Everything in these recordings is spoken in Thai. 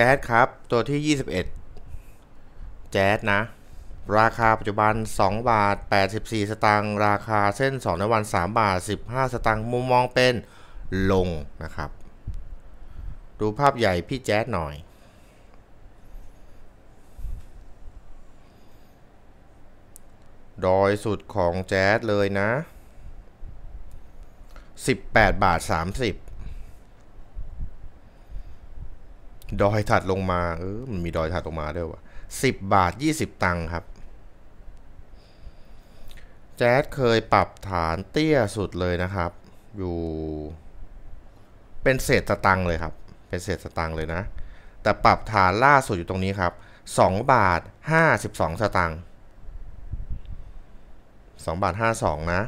แจ๊ดครับ ตัวที่ 21 แจ๊ดนะ ราคาปัจจุบัน 2 บาท 84 สตางค์ราคาเส้น2ในวัน3บาท 15 สตางค์มุมมองเป็นลงนะครับ ดูภาพใหญ่พี่แจ๊ดหน่อย ดอยสุดของแจ๊ดเลยนะ 18 บาท 30ดอยถัดลงมาเออมันมีดอยถัดลงมาด้วยวะสิบบาทยี่สิบตังค์ครับ แจ๊ดเคยปรับฐานเตี้ยสุดเลยนะครับ อยู่ เป็นเศษสตังค์เลยครับ เป็นเศษสตังค์เลยนะ แต่ปรับฐานล่าสุดอยู่ตรงนี้ครับสองบาทห้าสิบสองสตังค์สองบาทห้าสองนะ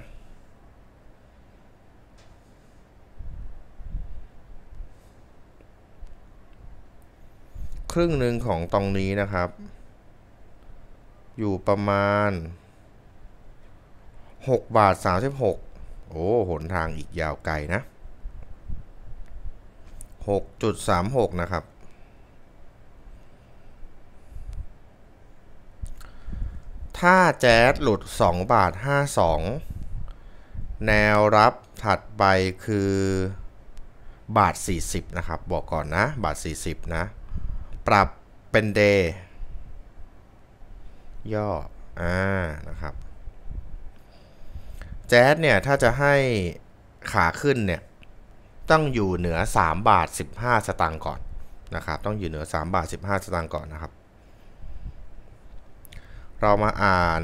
ครึ่งหนึ่งของตรงนี้นะครับ อยู่ประมาณ6บาท36โอ้หนทางอีกยาวไกลนะ 6.36 นะครับ ถ้าแจ๊ดหลุด2บาท52 แนวรับถัด ไป คือบาท 40 นะครับ บอกก่อนนะ บาท 40 นะปรับเป็น day ย่ออ่านะครับแจ๊สเนี่ย ถ้าจะให้ขาขึ้นเนี่ยต้องอยู่เหนือ3บาท15 สตางค์ก่อนนะครับต้องอยู่เหนือ3บาท15 สตางค์ก่อนนะครับ เรามาอ่าน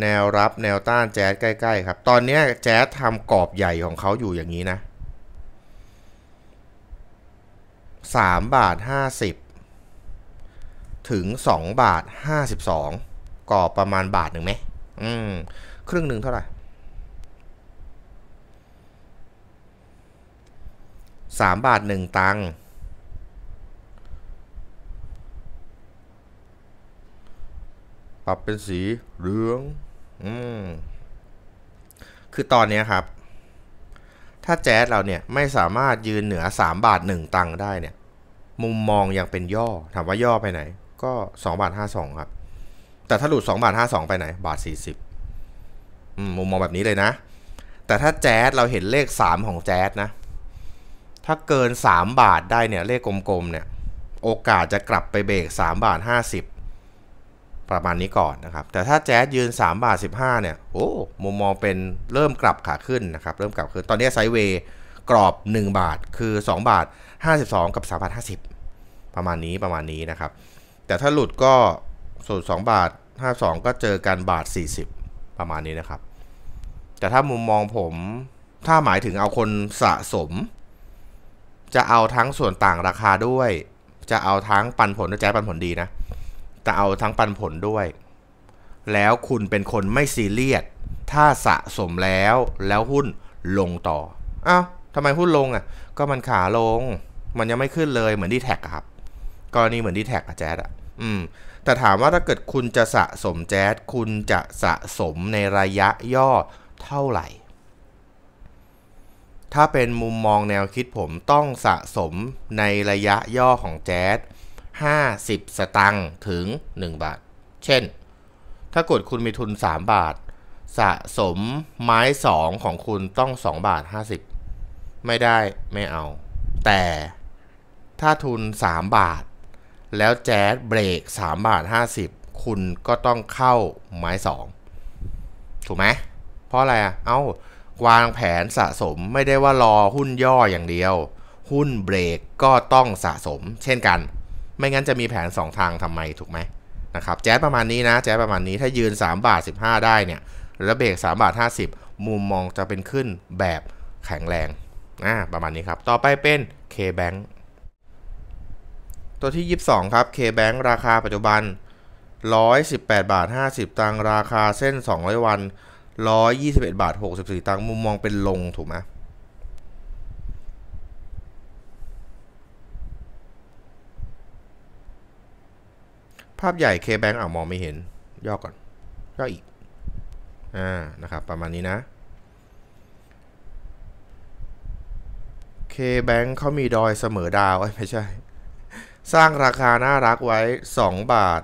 แนวรับแนวต้านแจ๊สใกล้ๆครับ ตอนนี้แจ๊สทำกรอบใหญ่ของเขาอยู่อย่างนี้นะ3บาท50 ถึง2บาท52ก่อประมาณบาทหนึ่งไหมอืม ครึ่งหนึ่งเท่าไหร่ 3 บาท1ตังค์ปรับเป็นสีเหลือง อืม คือตอนนี้ครับถ้าแจ๊สเราเนี่ยไม่สามารถยืนเหนือ 3 บาท 1 ตังค์ได้เนี่ยมุมมองยังเป็นย่อถามว่าย่อไปไหน ก็ 2 บาท 52 ครับ แต่ถ้าหลุด 2 บาท 52 ไปไหน บาท 40มุมมองแบบนี้เลยนะ แต่ถ้าแจ๊สเราเห็นเลข 3 ของแจ๊สนะ ถ้าเกิน 3 บาทได้เนี่ยเลขกลมๆเนี่ยโอกาสจะกลับไปเบรก3 บาท 50ประมาณนี้ก่อนนะครับแต่ถ้าแจ๊สยืน3บาท15เนี่ยโอ้มุมมองเป็นเริ่มกลับขาขึ้นนะครับเริ่มกลับขึ้นตอนนี้ไซเวย์กรอบ 1 บาทคือ2บาท52 กับ3บาท50 ประมาณนี้ประมาณนี้นะครับแต่ถ้าหลุดก็ส่วน2บาท52 ก็เจอกันบาท 40 ประมาณนี้นะครับแต่ถ้ามุมมองผมถ้าหมายถึงเอาคนสะสม จะเอาทั้งส่วนต่างราคาด้วย จะเอาทั้งปันผลด้วยแจ๊สปันผลดีนะแต่เอาทั้งปันผลด้วย แล้วคุณเป็นคนไม่ซีเรียส ถ้าสะสมแล้ว แล้วหุ้นลงต่ออ้าวทำไมหุ้นลงอ่ะ ก็มันขาลง มันยังไม่ขึ้นเลย เหมือนดีแท็กครับ กรณีเหมือนดีแท็กอะแจ๊ดอะอืม แต่ถามว่าถ้าเกิดคุณจะสะสมแจ๊ดคุณจะสะสมในระยะย่อเท่าไหร่ ถ้าเป็นมุมมองแนวคิดผมต้องสะสมในระยะย่อของแจ๊ด50 สตังค์ถึง 1 บาท เช่น ถ้ากดคุณมีทุน 3 บาท สะสมไม้ 2 ของคุณต้อง 2 บาท 50 ไม่ได้ไม่เอา แต่ ถ้าทุน 3 บาท แล้วแจ๊สเบรก 3 บาท 50 คุณก็ต้องเข้าไม้ 2 ถูกไหมเพราะอะไรอ่ะเอา้าวางแผนสะสมไม่ได้ว่า รอหุ้นย่ออย่างเดียว หุ้นเบรกก็ต้องสะสม เช่นกันไม่งั้นจะมีแผน 2 ทางทำไม ถูกไหมนะครับแจ๊สประมาณนี้นะแจ๊สประมาณนี้ถ้ายืน 3 บาท 15 ได้เนี่ยแล้วเบรก3บาท 50 มุมมองจะเป็นขึ้นแบบแข็งแรงอ่าประมาณนี้ครับต่อไปเป็น K-Bank ตัวที่ 22 ครับ K-Bank ราคาปัจจุบัน 118 บาท 50 ตังราคาเส้น 200 วัน 121บาท 64 ตังมุมมองเป็นลงถูกไหมภาพใหญ่ K-Bank อ่ามองไม่เห็นย่อก่อนย่ออีก อ่า นะครับ ประมาณนี้นะ K-Bank เขามีดอยเสมอดาวไม่ใช่ สร้างราคาน่ารักไว้ 2 บาท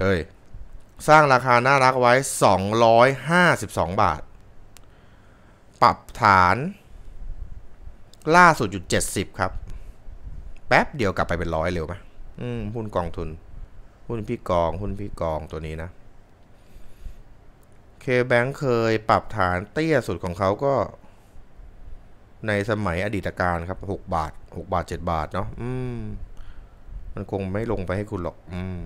เฮ้ย สร้างราคาน่ารักไว้ 252 บาท ปรับฐาน ล่าสุดอยู่70 ครับ แป๊บเดียวกลับไปเป็นร้อยเร็วไหมอืมหุ้นกองทุน หุ้นพี่กอง หุ้นพี่กองตัวนี้นะ เคแบงเคยปรับฐานเตี้ยสุดของเขาก็ ในสมัยอดีตการครับหกบาทหกบาทเจ็ดบาทเนาะอืม มันคงไม่ลงไปให้คุณหรอก อืม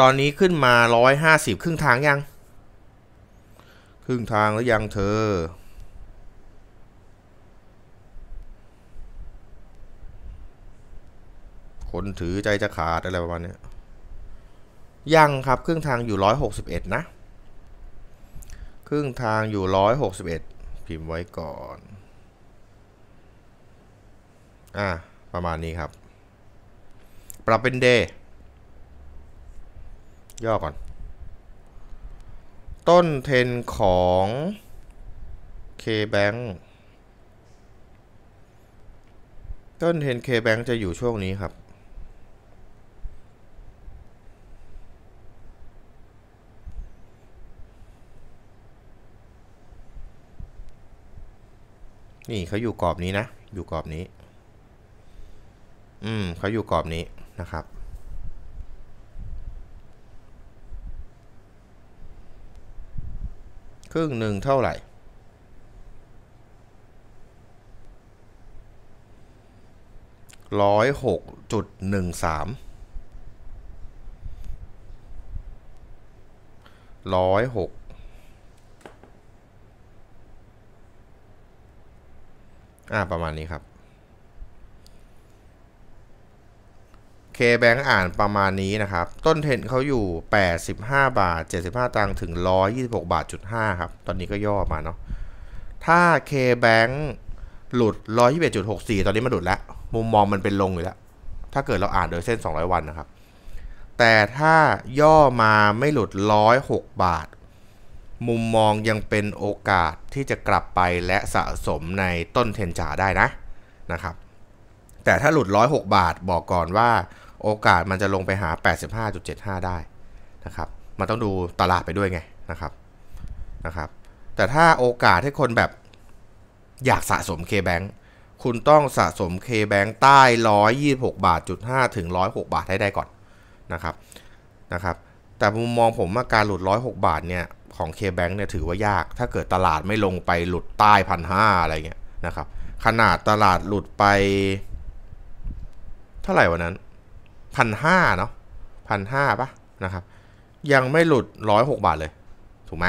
ตอนนี้ขึ้นมาร้อยห้าสิบครึ่งทางยัง ครึ่งทางแล้วยังเธอคนถือใจจะขาดอะไรประมาณนี้ ยังครับ ครึ่งทางอยู่ 161 นะ ครึ่งทางอยู่ 161 พิมพ์ไว้ก่อน อ่าประมาณนี้ครับ ปรับเป็นเดย์ย่อก่อน ต้นเทนของ K-Bank ต้นเทน K-Bank จะอยู่ช่วงนี้ครับนี่เขาอยู่กรอบนี้นะ อยู่กรอบนี้ อืม เขาอยู่กรอบนี้นะครับ ครึ่งหนึ่งเท่าไหร่ ร้อยหกจุดหนึ่งสาม ร้อยหกอ่าประมาณนี้ครับเคแบงอ่านประมาณนี้นะครับต้นเทนเขาอยู่ 85 บาท 75 ตังค์ถึง 126บาทจุด5ครับตอนนี้ก็ย่อมาเนาะถ้า K Bank หลุด 121.64 ตอนนี้มันหลุดแล้ว มุมมองมันเป็นลงอยู่แล้ว ถ้าเกิดเราอ่านโดยเส้น 200 วันนะครับแต่ถ้าย่อมาไม่หลุด 106 บาทมุมมองยังเป็นโอกาสที่จะกลับไปและสะสมในต้นเทนจาได้นะนะครับแต่ถ้าหลุด 106 บาทบอกก่อนว่าโอกาสมันจะลงไปหา 85.75 ได้นะครับมันต้องดูตลาดไปด้วยไงนะครับนะครับแต่ถ้าโอกาสให้คนแบบอยากสะสม K-Bank คุณต้องสะสม K-Bank ใต้ 126บาทจุด5ถึง 106 บาทให้ได้ก่อนนะครับนะครับแต่มุมมองผมว่าการหลุด 106 บาทเนี่ยของ K-Bank เนี่ยถือว่ายากถ้าเกิดตลาดไม่ลงไปหลุดใต้พันห้าอะไรเงี้ยนะครับ ขนาดตลาดหลุดไปเท่าไหร่วันนั้นพันห้าเนาะพันห้าปะนะครับยังไม่หลุดร้อยหกบาทเลย ถูกไหม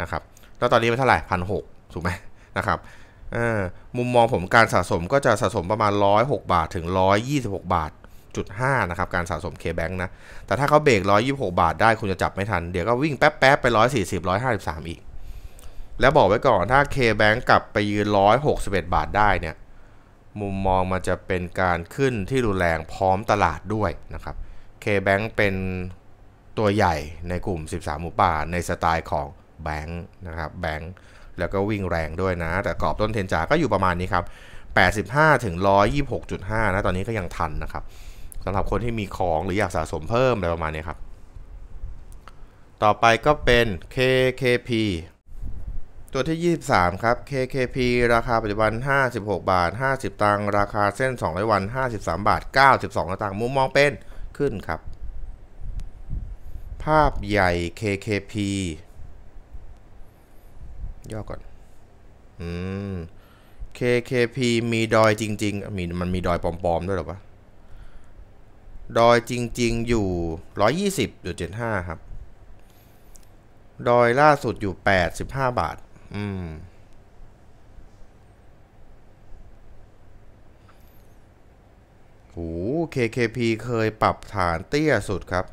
นะครับแล้วตอนนี้เป็นเท่าไหร่พันหกถูกไหมนะครับมุมมองผมการสะสมก็จะสะสมประมาณร้อยหกบาทถึงร้อยี่สิบหกบาท6 5นะครับการสะสม K-Bank นะ แต่ถ้าเขาเบรก126 บาทได้คุณจะจับไม่ทัน เดี๋ยวก็วิ่งแป๊บๆไป 140 153อีก แล้วบอกไว้ก่อนถ้า K-Bank กลับไปยืน161 บาทได้เนี่ย มุมมองมันจะเป็นการขึ้นที่รุนแรงพร้อมตลาดด้วยนะครับ K-Bank เป็นตัวใหญ่ในกลุ่ม 13หมูป่าในสไตล์ของแบงค์นะครับแบงค์แล้วก็วิ่งแรงด้วยนะ แต่กรอบต้นเทนจาก็อยู่ประมาณนี้ครับ85ถึง126.5นะตอนนี้ก็ยังทันนะครับสำหรับคนที่มีของหรืออยากสะสมเพิ่มอะไรประมาณนี้ครับ ต่อไปก็เป็น KKP ตัวที่ 23 ครับ KKP ราคาปัจจุบัน 56 บาท 50 ตังค์ ราคาเส้น 200 วัน 53 บาท 92 ตังค์ มุมมองเป็นขึ้นครับ ภาพใหญ่ KKP ย่อก่อน อืม KKP มีดอยจริงๆมีมันมีดอยปลอม ๆ ด้วยหรอปะดอยจริง ๆ อยู่ 120.75ครับดอยล่าสุดอยู่85บาท อืมโห KKP เคยปรับฐานเตี้ยสุดครับ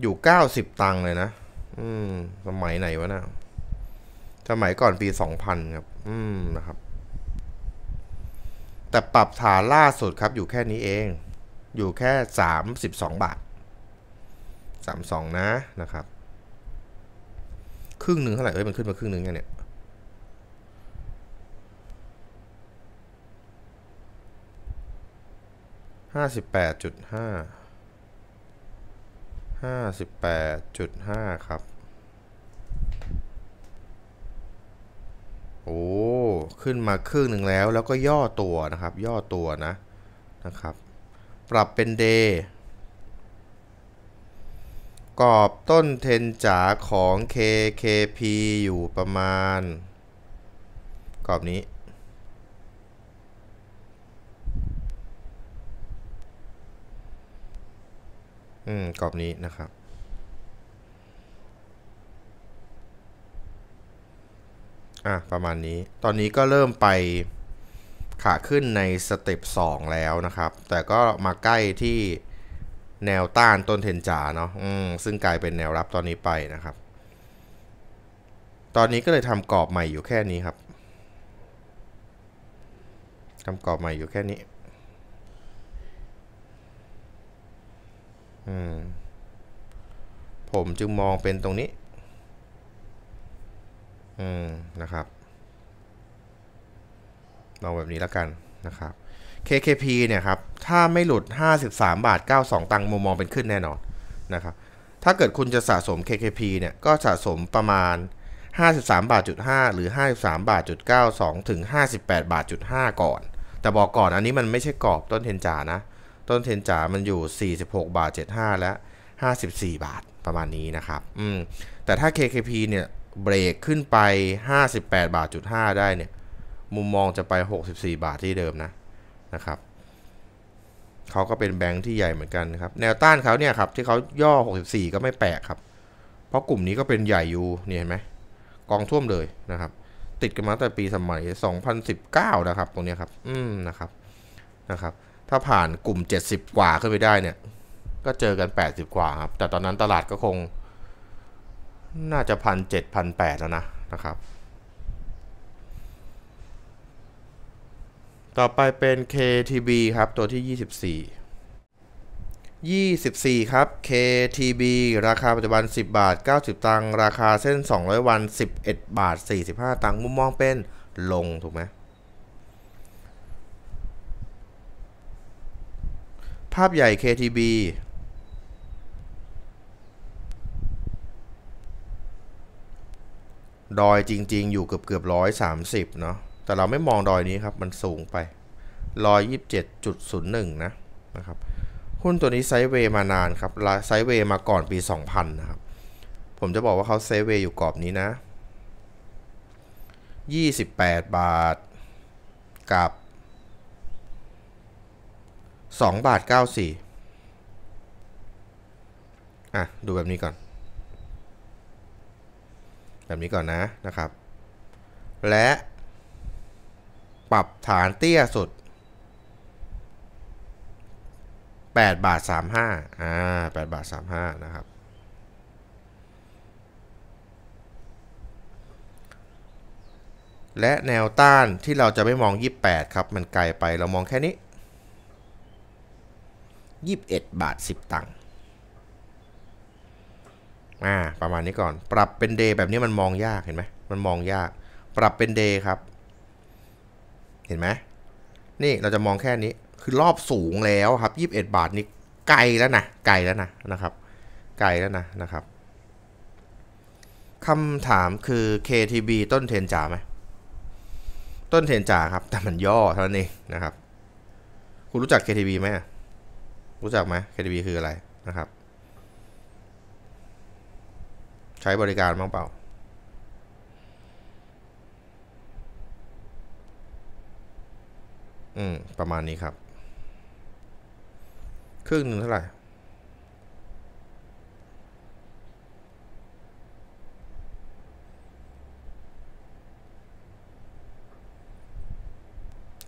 อยู่ 90ตังค์เลยนะอืม สมัยไหนวะนะ่สมัยก่อนปี 2000ครับ อืมนะครับ แต่ปรับฐานล่าสุดครับ อยู่แค่นี้เองอยู่แค่ 32 บาท 32 นะนะครับ ครึ่งหนึ่งเท่าไหร่เอ้ยมันขึ้นมาครึ่งหนึ่งเนี่ยห้าสิบแปดจุดห้าห้าสิบแปดจุดห้าครับ โอ้ ขึ้นมาครึ่งหนึ่งแล้วแล้วก็ย่อตัวนะครับ ย่อตัวนะนะครับปรับเป็น เดย์กรอบต้นเทนจ๋าของ KKP อยู่ประมาณ กรอบนี้ อืม กรอบนี้นะครับ อ่ะ ประมาณนี้ ตอนนี้ก็เริ่มไปขาขึ้นในสเต็ป2แล้วนะครับ แต่ก็มาใกล้ที่แนวต้านต้นเทนจาเนาะซึ่งกลายเป็นแนวรับตอนนี้ไปนะครับ ตอนนี้ก็เลยทำกรอบใหม่อยู่แค่นี้ครับทำกรอบใหม่อยู่แค่นี้ ผมจึงมองเป็นตรงนี้นะครับเอาแบบนี้แล้วกันนะครับ KKP เนี่ยครับ ถ้าไม่หลุด 53 บาท 92 ตังค์มุมมองเป็นขึ้นแน่นอนนะครับ ถ้าเกิดคุณจะสะสม KKP เนี่ย ก็สะสมประมาณ 53 บาทจุด 5 หรือ 53 บาทจุด 92 ถึง 58 บาทจุด 5 ก่อน แต่บอกก่อนอันนี้มันไม่ใช่กรอบต้นเทนจานะ ต้นเทนจามันอยู่ 46 บาท 75 และ 54 บาท ประมาณนี้นะครับ อืม แต่ถ้า KKP เนี่ย เบรกขึ้นไป 58 บาทจุด5ได้เนี่ยมุมมองจะไป 64 บาทที่เดิมนะ นะครับ เขาก็เป็นแบงค์ที่ใหญ่เหมือนกันครับ แนวต้านเขาเนี่ยครับที่เขาย่อ 64 ก็ไม่แปลกครับ เพราะกลุ่มนี้ก็เป็นใหญ่อยู่ เนี่ยเห็นไหม กองท่วมเลยนะครับ ติดกันมาตั้งแต่ปีสมัย 2019 นะครับ ตรงนี้ครับ อืมนะครับ นะครับ ถ้าผ่านกลุ่ม 70 กว่าขึ้นไปได้เนี่ย ก็เจอกัน 80 กว่าครับ แต่ตอนนั้นตลาดก็คง น่าจะพันเจ็ดพันแปดแล้วนะ นะครับต่อไปเป็น KTB ครับ ตัวที่ 24 24 ครับ KTB ราคาปัจจุบัน 10 บาท 90 ตังค์ ราคาเส้น 200 วัน 11 บาท 45 ตังค์ มุมมองเป็นลง ถูกไหมภาพใหญ่ KTB ดอยจริง ๆ อยู่เกือบเกือบร้อยสามสิบเนาะแต่เราไม่มองดอยนี้ครับ มันสูงไป 127.01 นะนะครับ หุ้นตัวนี้ไซด์เวย์มานานครับ ไซด์เวย์มาก่อนปี 2000 นะครับ ผมจะบอกว่าเขาไซด์เวย์อยู่กรอบนี้นะ 28 บาท กับ 2 บาท 94 อ่ะดูแบบนี้ก่อน แบบนี้ก่อนนะนะครับ และปรับ ฐานเตี้ย สุด8บาท35อ่า8บาท35 นะครับ และแนวต้านที่เราจะไม่มอง 28 ครับ มันไกลไปเรามองแค่นี้ 21บาท10ตังค์อ่า ประมาณนี้ก่อน ปรับเป็นเดย์แบบนี้มันมองยากเห็นไหม มันมองยาก ปรับเป็นเดย์ครับเห็นไหมนี่เราจะมองแค่นี้คือรอบสูงแล้วครับ21บาทนี้ไกลแล้วนะไกลแล้วนะนะครับ ไกลแล้วนะนะครับคำถามคือ KTB ต้นเทนจ่าไหมต้นเทนจ่าครับแต่มันย่อเท่านั้นเองนะครับ คุณรู้จัก KTB ไหมรู้จักไหม KTB คืออะไรนะครับ ใช้บริการบ้างเปล่าอืม ประมาณนี้ครับ ครึ่งหนึ่งเท่าไหร่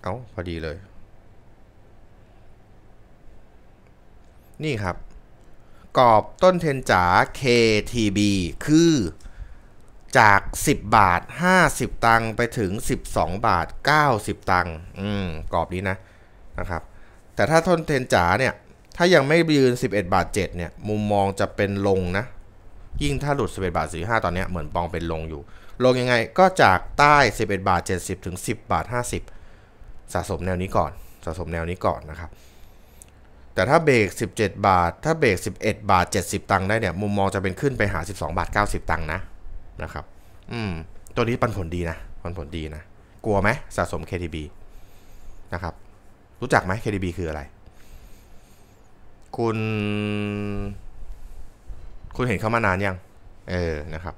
เอาพอดีเลย นี่ครับ กรอบต้นเทนจา KTB คือจาก10 บาท 50 ตังค์ไปถึง 12 บาท 90 ตังค์อืมกรอบนี้นะนะครับแต่ถ้าทนเทนจ๋าเนี่ย ถ้ายังไม่ยืน 11 บาท7เนี่ยมุมมองจะเป็นลงนะยิ่งถ้าหลุด 11 บาท45ตอนนี้ เหมือนปองเป็นลงอยู่ ลงยังไงก็จากใต้ 11 บาท70ถึง10บาท 50 สะสมแนวนี้ก่อนสะสมแนวนี้ก่อนนะครับแต่ถ้าเบรก17 บาท ถ้าเบรก11 บาท 70 ตังค์ได้เนี่ยมุมมองจะเป็นขึ้นไปหา 12 บาท 90 ตังค์นะนะครับ อืม ตัวนี้ปันผลดีนะปันผลดีนะ กลัวไหมสะสม KTB นะครับ รู้จักไหม KTB คืออะไร คุณ คุณเห็นเขามานานยัง เออ นะครับ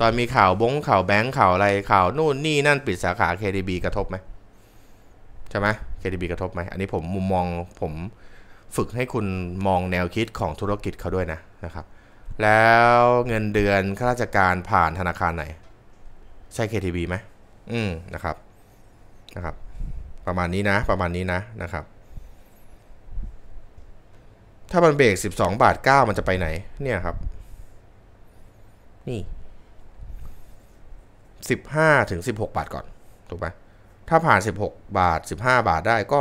ตอนมีข่าวบงข่าวแบงค์ข่าวอะไรข่าวนู่นนี่นั่นปิดสาขา KTB กระทบไหม ใช่ไหม KTB กระทบไหม อันนี้ผมมุมมองผม ฝึกให้คุณมองแนวคิดของธุรกิจเขาด้วยนะ นะครับแล้วเงินเดือนข้าราชการผ่านธนาคารไหน ใช่ KTB ไหมอืมนะครับนะครับ ประมาณนี้นะ ประมาณนี้นะนะครับ ถ้ามันเบรก12 บาท 9 มันจะไปไหน เนี่ยครับ นี่ 15 ถึง 16 บาทก่อน ถูกไหมถ้าผ่าน 16 บาท 15 บาทได้ก็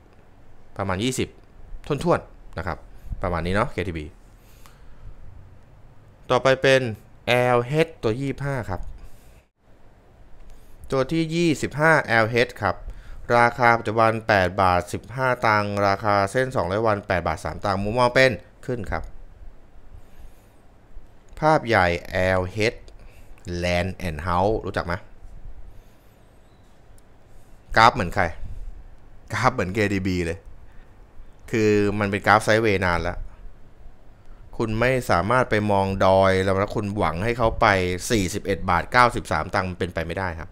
20 ประมาณ 20ท้วนๆนะครับ ประมาณนี้เนาะ KTB ต่อไปเป็น LH ตัว 25 ครับ ตัวที่ 25 LH ครับ ราคาปัจจุบัน 8 บาท 15 ตัง ราคาเส้น 200 วัน 8 บาท 3ตัง มุมมอง เป็น ขึ้นครับ ภาพใหญ่ LH Land and House รู้จักไหม กราฟเหมือน ใคร กราฟเหมือน KDB เลย คือมันเป็นกราฟไซด์เวย์นานแล้วคุณไม่สามารถไปมองดอยแล้วคุณหวังให้เขาไป 41 บาท 93 ตังค์เป็นไปไม่ได้ครับ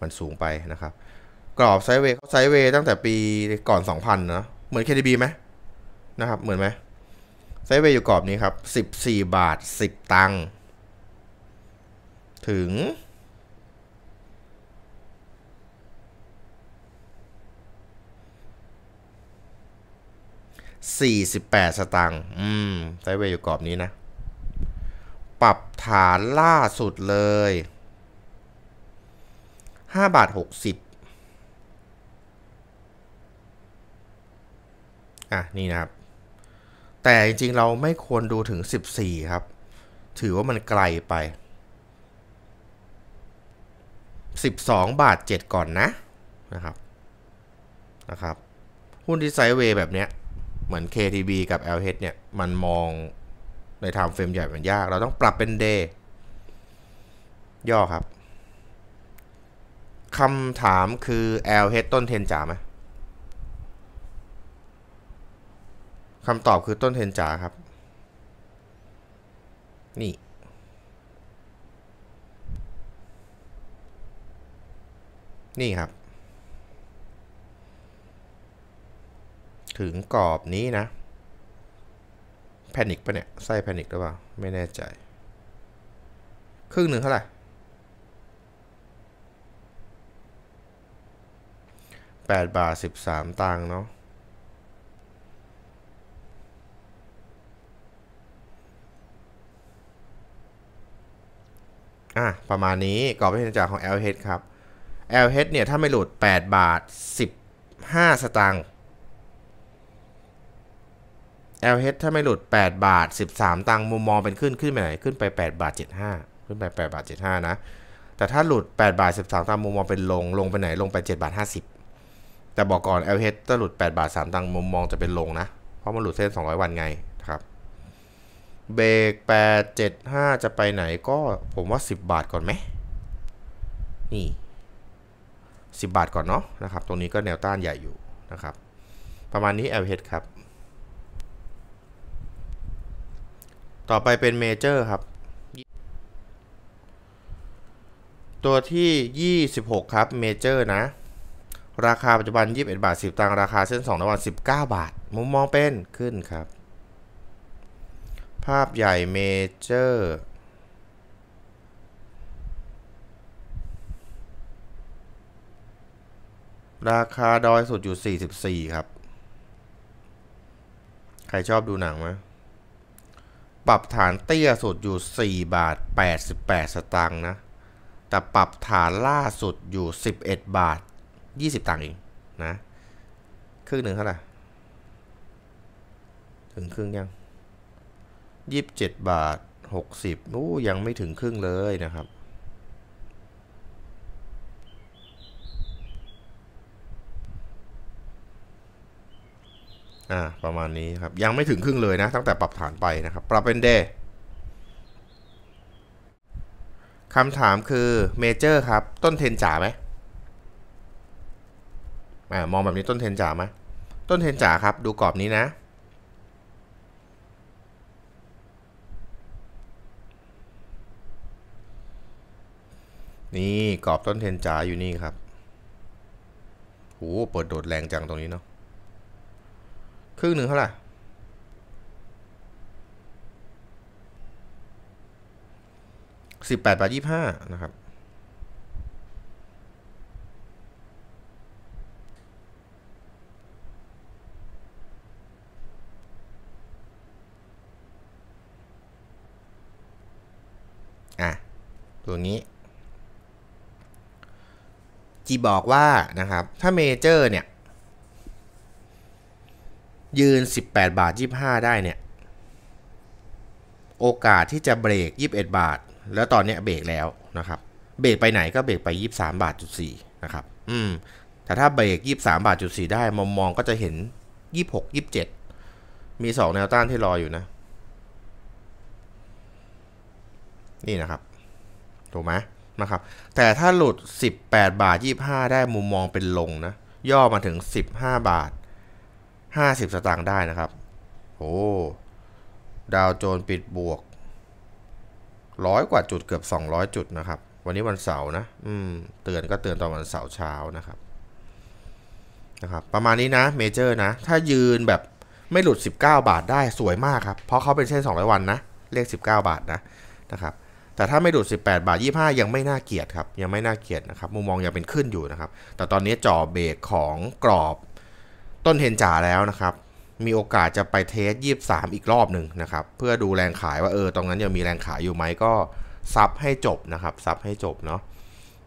มันสูงไปนะครับ กรอบไซด์เวย์เขาไซด์เวย์ตั้งแต่ปีก่อน 2000นะเหมือน KDB ไหมนะครับ เหมือนไหมไซด์เวย์อยู่กรอบนี้ครับ 14 บาท 10 ตังค์ถึง48 สตางค์อืมไซเวย์อยู่กรอบนี้นะ ปรับฐานล่าสุดเลย5บาท60 อ่ะ นี่นะครับ แต่จริง ๆ เราไม่ควรดูถึง 14 ครับ ถือว่ามันไกลไป 12 บาท7ก่อนนะ นะครับ นะครับ หุ้นที่ไซเวย์แบบเนี้ยเหมือน KTB กับ LH เนี่ย มันมองในไทม์เฟรมใหญ่มันยาก เราต้องปรับเป็นเดย์ย่อครับ คำถามคือ LH ต้นเทนจ๋าไหมคำตอบคือต้นเทนจ๋าครับ นี่ นี่ครับถึงกรอบนี้นะ แพนิกปะเนี่ย ไส้แพนิกหรือเปล่า ไม่แน่ใจ ครึ่งหนึ่งเท่าไหร่แปดบาทสิบสามตังค์เนาะ่ะ ประมาณนี้ กรอบทีเห็นจากของ LH ครับ LH เนี่ย ถ้าไม่หลุด8 บาท15 สตางค์อลเฮดถ้าไม่หลุด 8 บาท 13 ตังค์มุมมองเป็นขึ้น ขึ้นไปไหน ขึ้นไป 8 บาท 75 ขึ้นไป 8 บาท 75 นะ แต่ถ้าหลุด 8 บาท 13 ตังค์มุมมองเป็นลง ลงไปไหน ลงไป 7 บาท 50 แต่บอกก่อนอลเฮดถ้าหลุด 8 บาท 3 ตังค์มุมมองจะเป็นลงนะ เพราะมันหลุดเส้น 200 วันไงครับ เบรก 8 7 5 จะไปไหนก็ผมว่า 10 บาทก่อนไหม นี่ 10 บาทก่อนเนาะ นะครับ ตรงนี้ก็แนวต้านใหญ่อยู่นะครับ ประมาณนี้อลเฮดครับต่อไปเป็น เมเจอร์ครับ ตัวที่ 26 ครับเมเจอร์นะ ราคาปัจจุบัน 21 บาท 10 ตังราคาเส้น2หวาง19 บาทมุมมองเป็นขึ้นครับ ภาพใหญ่เมเจอร์ ราคาดอยสุด อยู่ 44 ครับ ใครชอบดูหนังไหมปรับฐานเตี้ยสุดอยู่ 4 บาท 88 สตางค์นะ แต่ปรับฐานล่าสุดอยู่ 11 บาท 20ตังค์เองนะ ครึ่งหนึ่งเท่าไหร่ถึงครึ่งยัง 27 บาท 60 นู้ยังไม่ถึงครึ่งเลยนะครับอ่าประมาณนี้ครับยังไม่ถึงครึ่งเลยนะตั้งแต่ปรับฐานไปนะครับปรับเป็นเดย์คำถามคือเมเจอร์ครับต้นเทนจ๋าไหมอ่ามองแบบนี้ต้นเทนจ๋าไหมต้นเทนจ๋าครับ ดูกรอบนี้นะ นี่ กรอบต้นเทนจ๋าอยู่นี่ครับ โหเปิดโดดแรงจังตรงนี้เนาะครึ่งหนึ่งเท่าไหร่สิบแปดบาทยี่ห้านะครับ อ่ะ ตัวนี้ จีบอกว่านะครับ ถ้าเมเจอร์เนี่ยยืน 18 บาท25ได้เนี่ยโอกาสที่จะเบรก21บาท แล้วตอนเนี้ยเบรกแล้วนะครับ เบรกไปไหนก็เบรกไป23บาทจุดสี่นะครับอืมแต่ถ้าเบรก23บาทจุดสี่ได้ มองมองก็จะเห็น26 27มี 2 แนวต้านที่รออยู่นะ นี่นะครับถูกไหมนะครับ แต่ถ้าหลุด 18บาท25ได้มุมมองเป็นลงนะย่อมาถึง 15 บาท50สตางค์ได้นะครับโอ้ดาวโจนปิดบวกร้อยกว่าจุดเกือบ200 จุดนะครับ วันนี้วันเสาร์นะอืมเตือนก็เตือนตอนวันเสาร์เช้านะครับ นะครับ ประมาณนี้นะเมเจอร์นะ ถ้ายืนแบบไม่หลุด 19 บาทได้สวยมากครับ เพราะเขาเป็นเส้น200วันนะเลข19 บาทนะ นะครับ แต่ถ้าไม่หลุด 18บาท25 ยังไม่น่าเกียดครับ ยังไม่น่าเกียดนะครับ มุมมองยังเป็นขึ้นอยู่นะครับ แต่ตอนนี้จ่อเบรกของกรอบต้นเทนจ่าแล้วนะครับ มีโอกาสจะไปเทสยี่สามอีกรอบหนึ่งนะครับ เพื่อดูแรงขายว่าเออตรงนั้นยังมีแรงขายอยู่ไหมก็ ซับให้จบนะครับ ซับให้จบเนาะ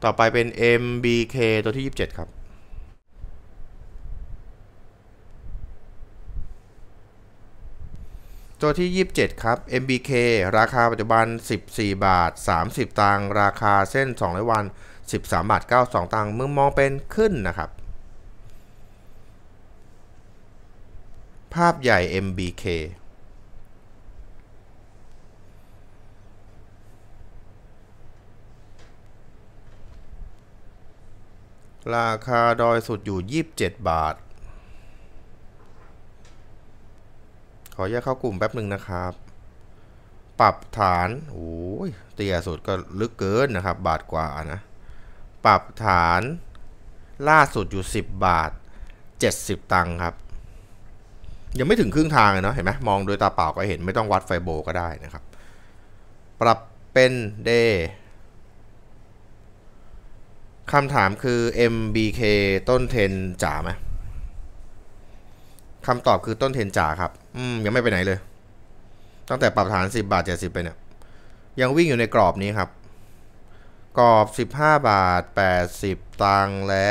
ต่อไปเป็น MBK ตัวที่ 27 ครับ ตัวที่ 27 ครับ MBK ราคาปัจจุบัน 14 บาท 30 ตังค์ ราคาเส้น 200 วัน 13บาท92 ตังค์เมื่อมองเป็นขึ้นนะครับภาพใหญ่ MBK ราคาดอยสุดอยู่ 27 บาท ขอแยกเข้ากลุ่มแป๊บหนึ่งนะครับ ปรับฐานโอ้ยเตียสุดก็ลึกเกินนะครับ บาทกว่านะ ปรับฐาน ล่าสุดอยู่ 10 บาท 70 ตังค์ครับยังไม่ถึงครึ่งทางเลยเนาะเห็นไหมมองโดยตาเปล่าก็เห็นไม่ต้องวัดไฟโบ ก็ได้นะครับ ปรับเป็น day คำถามคือ MBK ต้นเทนจ๋าไหมคำตอบคือต้นเทนจ๋าครับ อืม ยังไม่ไปไหนเลยตั้งแต่ปรับฐาน 10 บาท 70 ไปเนี่ยยังวิ่งอยู่ในกรอบนี้ครับ กรอบ 15 บาท 80 ตังและ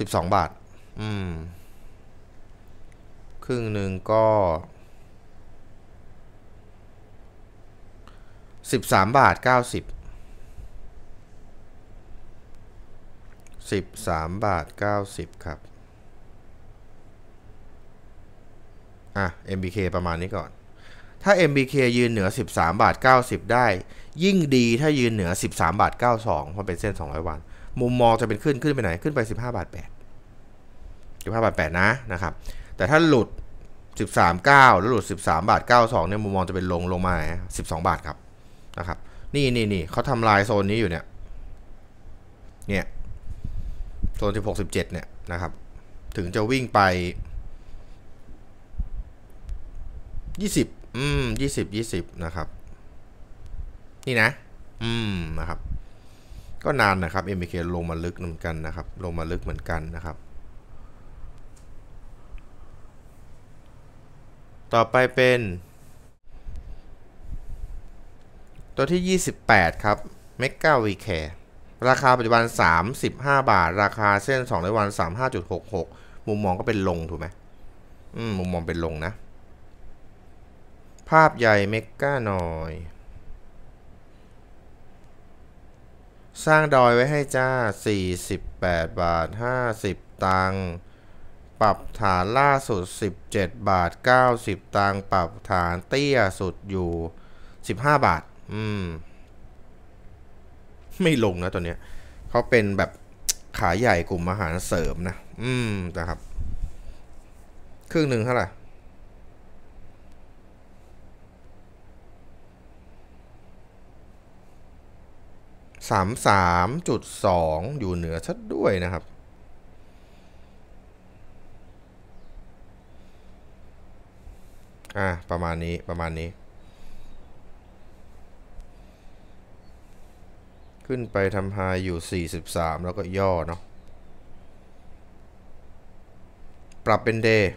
สิบสองบาทอืมครึ่งหนึ่งก็สิบสามบาทเก้าสิบสิบสามบาทเก้าสิบครับ อ่ะ MBK ประมาณนี้ก่อน ถ้า MBK ยืนเหนือ 13 บาท 90 ได้ ยิ่งดีถ้ายืนเหนือ 13 บาท92เพราะเป็นเส้น 200วันมุมมองจะเป็นขึ้นขึ้นไปไหนขึ้นไป 15บาท8 15บาท8นะนะครับ แต่ถ้าหลุด 13 9 แล้วหลุด 13บาท92เนี่ยมุมมองจะเป็นลงลงมาไหน12 บาทครับนะครับ นี่นี่นี่เขาทำลายโซนนี้อยู่เนี่ย เนี่ย โซน16 17เนี่ยนะครับ ถึงจะวิ่งไป 20 อืม 20 20 นะครับ นี่นะ อืมนะครับก็นานนะครับ m อ k ลงมาลึกเหมือนกันนะครับ ลงมาลึกเหมือนกันนะครับ ต่อไปเป็น ตัวที่ 28 ครับเมกาวีแคร์ราคาปัจจุบัน 35 บาท ราคาเส้น2อนวัน 35.66 มุมมองก็เป็นลง ถูกไหมมมุมมองเป็นลงนะ ภาพใหญ่เมกาหน่อยสร้างดอยไว้ให้จ้า 48 บาท 50 ตังปรับฐานล่าสุด 17 บาท 90 ตังปรับฐานเตี้ยสุดอยู่ 15 บาท อืม ไม่ลงนะตัวเนี้ย เขาเป็นแบบขายใหญ่กลุ่มอาหารเสริมนะ อืม นะครับ ครึ่งหนึ่งเท่าไหร่33.2 อยู่เหนือชัดด้วยนะครับ อ่าประมาณนี้ประมาณนี้ ขึ้นไปทำไฮอยู่ 43 แล้วก็ย่อเนาะ ปรับเป็นเดย์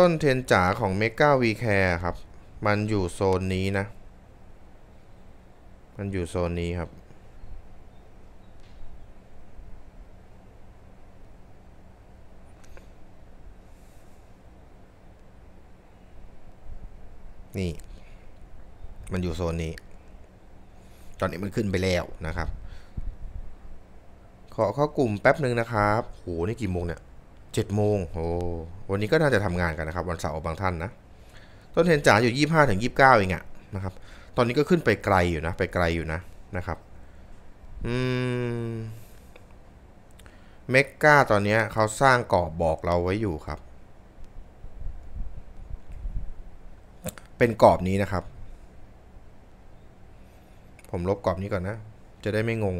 ต้นเทนจ๋าของเมกาวีแคร์ครับ มันอยู่โซนนี้นะ มันอยู่โซนนี้ครับ นี่ มันอยู่โซนนี้ ตอนนี้มันขึ้นไปแล้วนะครับ ขอเข้ากลุ่มแป๊บหนึ่งนะครับ โห นี่กี่โมงเนี่ยเจ็ดโมงโอ้ วันนี้ก็น่าจะทำงานกันนะครับ วันเสาร์บางท่านนะ ต้นเทนจ๋าอยู่ยี่ห้าถึงยี่บเก้าเองอะนะครับ ตอนนี้ก็ขึ้นไปไกลอยู่นะ ไปไกลอยู่นะ นะครับ อืม เมกกาตอนนี้เขาสร้างกรอบบอกเราไว้อยู่ครับ เป็นกรอบนี้นะครับ ผมลบกรอบนี้ก่อนนะ จะได้ไม่งง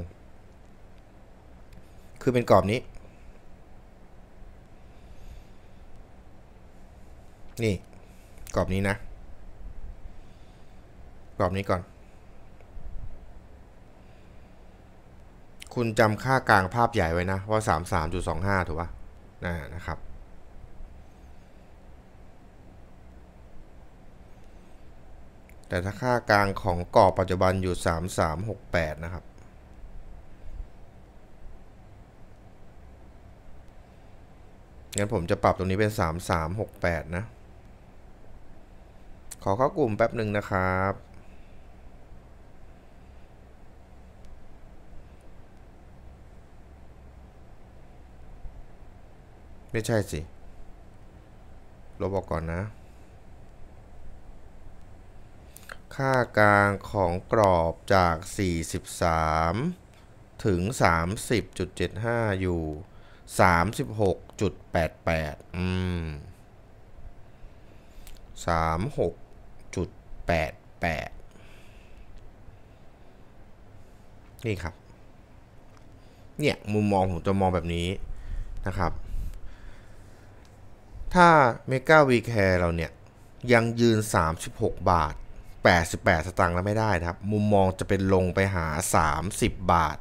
คือเป็นกรอบนี้นี่ กรอบนี้นะ กรอบนี้ก่อน คุณจำค่ากลางภาพใหญ่ไว้นะ ว่า 33.25 ถูกป่ะนะนะครับ แต่ถ้าค่ากลางของกรอบปัจจุบันอยู่ 3368 นะครับ งั้นผมจะปรับตรงนี้เป็น 3368 นะขอเข้ากลุ่มแป๊บหนึ่งนะครับ ไม่ใช่สิลบออกก่อนนะ ค่ากลางของกรอบจาก 43 ถึง 30.75 อยู่ 36.88อืม36 8 นี่ครับเนี่ยมุมมองผมจะมองแบบนี้นะครับ ถ้าเมกาวีแคร์เราเนี่ยยังยืน 36 บาท 88 สตางค์แล้วไม่ได้นะครับ มุมมองจะเป็นลงไปหา 30 บาท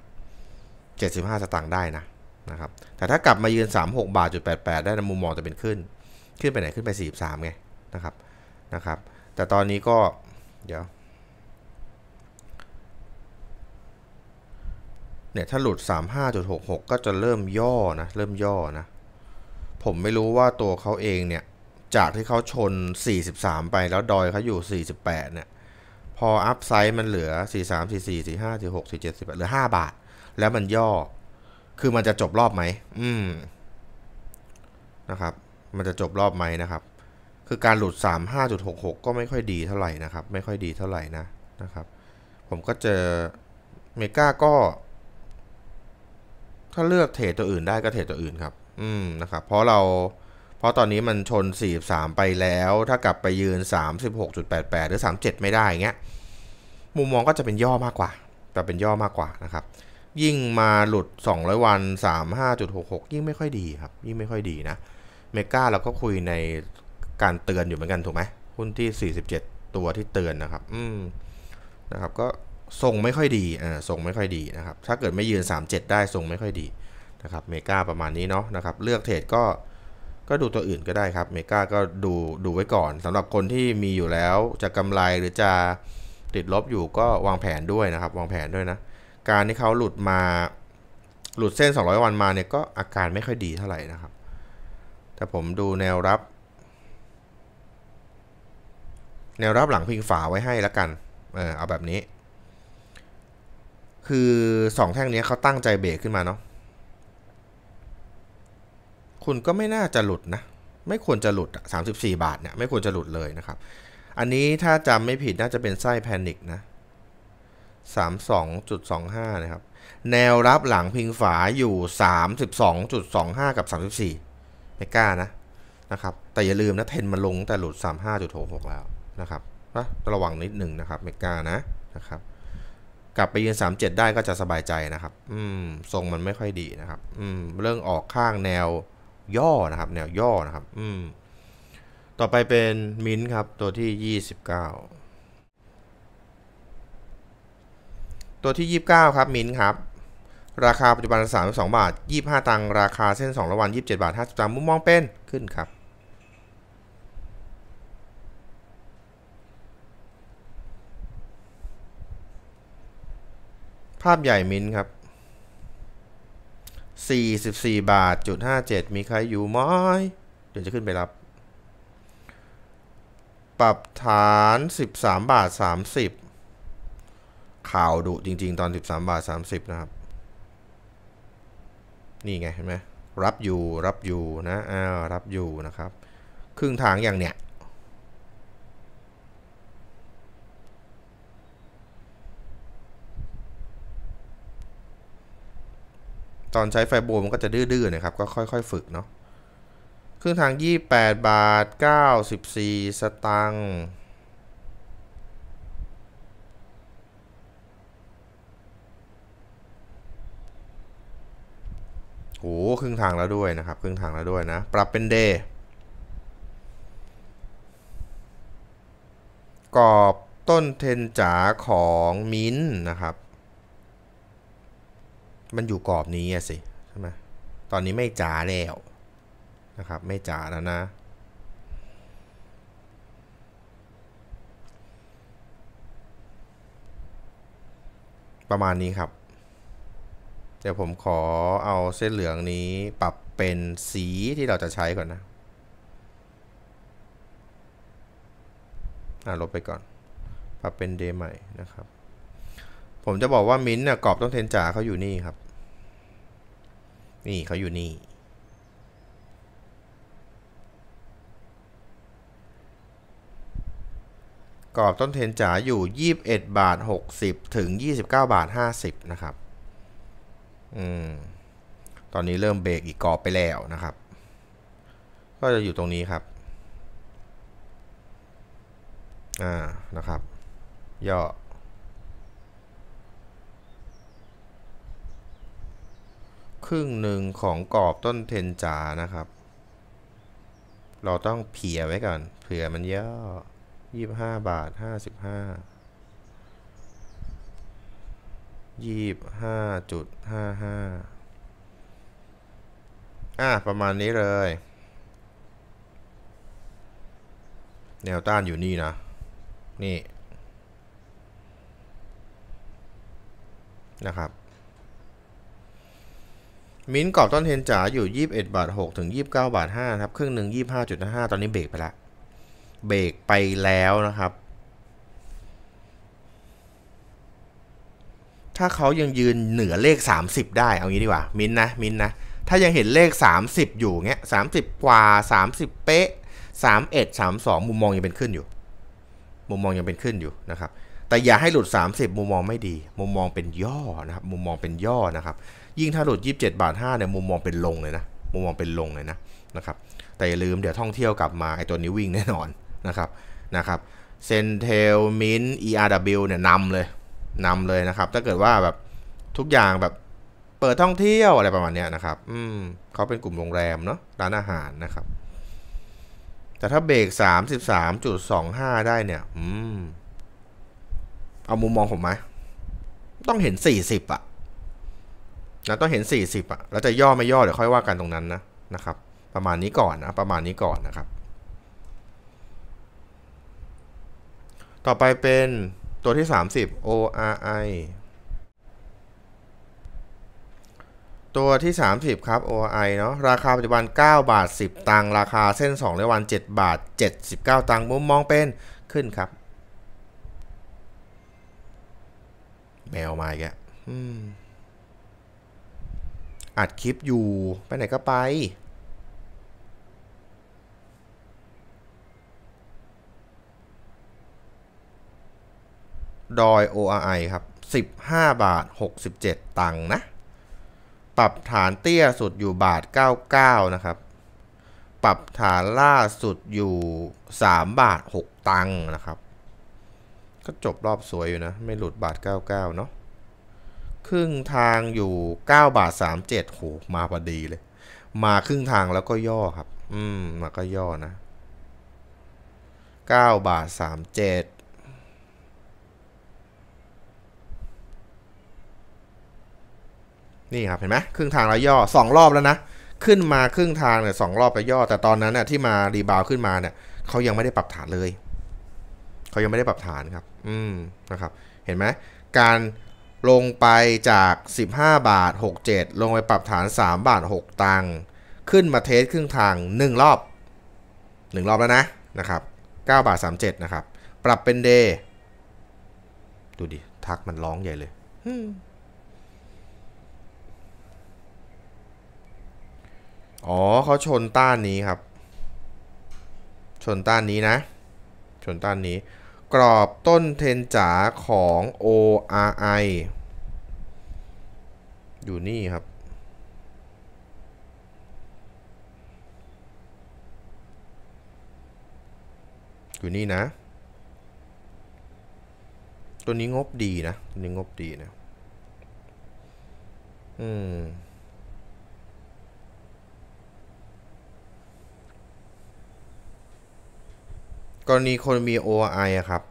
75 สตางค์ได้นะนะครับ แต่ถ้ากลับมายืน 36 บาทจุด88ได้นะมุมมองจะเป็นขึ้นขึ้นไปไหนขึ้นไป 43ไงนะครับนะครับแต่ตอนนี้ก็เดี๋ยวเนี่ยถ้าหลุด 35.66 ก็จะเริ่มย่อนะเริ่มย่อนะ ผมไม่รู้ว่าตัวเขาเองเนี่ยจากที่เขาชน 43 ไปแล้วดอยเขาอยู่ 48 เนี่ย พออัพไซด์มันเหลือ 43 44 45 46 47 48เหลือ 5 บาท แล้วมันย่อ คือมันจะจบรอบไหมอืมนะครับ มันจะจบรอบไหมนะครับคือการหลุด 35.66 ก็ไม่ค่อยดีเท่าไหร่นะครับไม่ค่อยดีเท่าไหร่นะนะครับ ผมก็เจอเมกาก็ ถ้าเลือกเทรดตัวอื่นได้ก็เทรดตัวอื่นครับอืมนะครับเพราะเราเพราะตอนนี้มันชน 43 ไปแล้ว ถ้ากลับไปยืน 36.88 หรือ 37 ไม่ได้เงี้ยมุมมองก็จะเป็นย่อมากกว่าจะเป็นย่อมากกว่านะครับ ยิ่งมาหลุด 200 วัน 35.66 ยิ่งไม่ค่อยดีครับยิ่งไม่ค่อยดีนะเมกาเราก็คุยในการเตือนอยู่เหมือนกันถูกไหม หุ้นที่ 47 ตัวที่เตือนนะครับอืมนะครับก็ส่งไม่ค่อยดีอ่าส่งไม่ค่อยดีนะครับถ้าเกิดไม่ยืน 37 ได้ส่งไม่ค่อยดีนะครับเมกาประมาณนี้เนาะนะครับเลือกเทรดก็ก็ดูตัวอื่นก็ได้ครับเมกาก็ดูดูไว้ก่อนสำหรับคนที่มีอยู่แล้ว จะกำไรหรือจะติดลบอยู่ก็วางแผนด้วยนะครับ วางแผนด้วยนะการที่เขาหลุดมาหลุดเส้น 200 วันมาเนี่ยก็อาการไม่ค่อยดีเท่าไหร่นะครับแต่ผมดูแนวรับแนวรับหลังพิงฝาไว้ให้แล้วกันเออเอาแบบนี้ คือสองแท่งนี้เขาตั้งใจเบรกขึ้นมาเนาะ คุณก็ไม่น่าจะหลุดนะ ไม่ควรจะหลุดสามสิบสี่บาทเนี่ยไม่ควรจะหลุดเลยนะครับ อันนี้ถ้าจำไม่ผิด น่าจะเป็นไส้แพนิกนะสสสามอองจุดงห้านะครับ แนวรับหลังพิงฝาอยู่สสสสามิบอองจุดงห้ากับสสสามิบี่ไม่กล้านะนะครับ แต่อย่าลืมนะ เทนมันลงแต่หลุดสาามห้จุดหกหกแล้วนะครับนะระวังนิดหนึ่งนะครับเมกานะนะครับ กลับไปยืน37 ได้ก็จะสบายใจนะครับ อืมทรงมันไม่ค่อยดีนะครับอืมเรื่องออกข้างแนวย่อนะครับ แนวย่อนะครับ อืม ต่อไปเป็นมินครับตัวที่ 29 ตัวที่ 29 ครับมินครับ ราคาปัจจุบัน32บาท 25 ตังราคาเส้น2ระวัน27 บาท50ตังมุมมองเป็นขึ้นครับภาพใหญ่มินครับ 44บาทจุดห้าเจ็ดมีใครอยู่ไหมเดี๋ยวจะขึ้นไปรับ ปรับฐาน 13บาท30 ข่าวดุจริง ๆตอน 13บาท30นะครับนี่ไงเห็นไหมรับอยู่รับอยู่นะอ้าวรับอยู่นะครับ ครึ่งทางอย่างเนี้ยตอนใช้ไฟโบมันก็จะดื้อๆนะครับ ก็ค่อยๆฝึกเนาะครึ่งทาง 28 บาท94 สตังค์โอ้ครึ่งทางแล้วด้วยนะครับ ครึ่งทางแล้วด้วยนะ ปรับเป็นเดย์กรอบต้นเทนจ๋าของมิ้น นะครับมันอยู่กรอบนี้อะสิใช่ไหมตอนนี้ไม่จ๋าแล้วนะครับ ไม่จ๋าแล้วนะ ประมาณนี้ครับ เดี๋ยวผมขอเอาเส้นเหลืองนี้ ปรับเป็นสีที่เราจะใช้ก่อนนะลบไปก่อน ปรับเป็นเด ใหม่นะครับ ผมจะบอกว่ามิ้นท์กรอบต้องเทนจ่าเขาอยู่นี่ครับนี่เขาอยู่นี่ กรอบต้นเทนจ๋าอยู่ 21 บาท 60 ถึง 29 บาท 50 นะครับ อืม ตอนนี้เริ่มเบรกอีกกรอบไปแล้วนะครับ ก็จะอยู่ตรงนี้ครับ อ่า นะครับ ย่อรึ่งหนึ่งของกรอบต้นเทนจานะครับ เราต้องเผียไว้ก่อนเผื่อมันเย่อยี่บห้าบาทห้าสิบห้า ยี่บห้าจุดห้าห้าอ่ะประมาณนี้เลย แนวต้านอยู่นี่นะ นี่ นะครับมิ้นกรอบต้นเทนจ๋าอยู่ 21 บาท6ถึง 29บาท5ครับครึ่งหนึ่ง25.5 ตอนนี้เบรกไปละ เบรกไปแล้วนะครับ ถ้าเขายังยืนเหนือเลข 30 ได้เอางี้ดีกว่า มิ้นนะ มิ้นนะถ้ายังเห็นเลข 30 อยู่เงี้ย 30 กว่า30เป๊ะ31 32มุมมองยังเป็นขึ้นอยู่ มุมมองยังเป็นขึ้นอยู่นะครับ แต่อย่าให้หลุด 30 มุมมองไม่ดี มุมมองเป็นย่อนะครับ มุมมองเป็นย่อนะครับยิ่งถ้าหลุด 27บาท5เนี่ยมุมมองเป็นลงเลยนะมุมมองเป็นลงเลยนะนะครับแต่อย่าลืมเดี๋ยวท่องเที่ยวกลับมาไอตัวนี้วิ่งแน่นอนนะครับนะครับเซนเทลมินเออาร์ดับเนี่ยนำเลยนำเลยนะครับ ถ้าเกิดว่าแบบทุกอย่างแบบเปิดท่องเที่ยวอะไรประมาณเนี้ยนะครับ อืมเขาเป็นกลุ่มโรงแรมเนาะร้านอาหารนะครับ แต่ถ้าเบรกสามสิบสามจุดสองห้าได้เนี่ย อืมเอามุมมองผมไหมต้องเห็นสี่สิบอะนะต้องเห็น 40อะแล้วจะย่อไม่ย่อเดี๋ยวค่อยว่ากันตรงนั้นนะนะครับ ประมาณนี้ก่อนนะ ประมาณนี้ก่อนนะครับ ต่อไปเป็นตัวที่ 30 ORI ตัวที่ 30 ครับ OI r เนาะราคาปัจจุบัน 9 บาท 10 ตังราคาเส้น2ในวัน 7 บาท 79 ตังมุมมองเป็นขึ้นครับ แมวมาอีกอ่ะอัดคลิปอยู่ ไปไหนก็ไป ดอย ORI ครับ 15 บาท 67 ตังค์นะ ปรับฐานเตี้ยสุดอยู่บาท 99 นะครับ ปรับฐานล่าสุดอยู่ 3 บาท 6 ตังค์นะครับ ก็จบรอบสวยอยู่นะ ไม่หลุดบาท 99 เนาะครึ่งทางอยู่9บาท37โหมาพอดีเลย มาครึ่งทางแล้วก็ย่อครับ อืมมาก็ย่อนะ9บาท37นี่ครับเห็นไหมครึ่งทางแล้วย่อสองรอบแล้วนะขึ้นมาครึ่งทางเนี่ยสองรอบไปย่อ แต่ตอนนั้นเนี่ยที่มารีบาวขึ้นมาเนี่ยเขายังไม่ได้ปรับฐานเลยเขายังไม่ได้ปรับฐานครับ อืมนะครับ เห็นไหมการลงไปจาก 15 บาท67 ลงไปปรับฐาน 3 บาท6ตังค์ขึ้นมาเทสครึ่งทาง1รอบ1 รอบแล้วนะนะครับ9บาท 37 นะครับ ปรับเป็นเดย์ดูดิ ทักมันร้องใหญ่เลย อ๋อเขาชนต้านนี้ครับ ชนต้านนี้นะ ชนต้านนี้กรอบต้นเทนจ๋าของ ORI อยู่นี่ครับ อยู่นี่นะ ตัวนี้งบดีนะ ตัวนี้งบดีนะ อืมกรณีคนมี OI อะครับ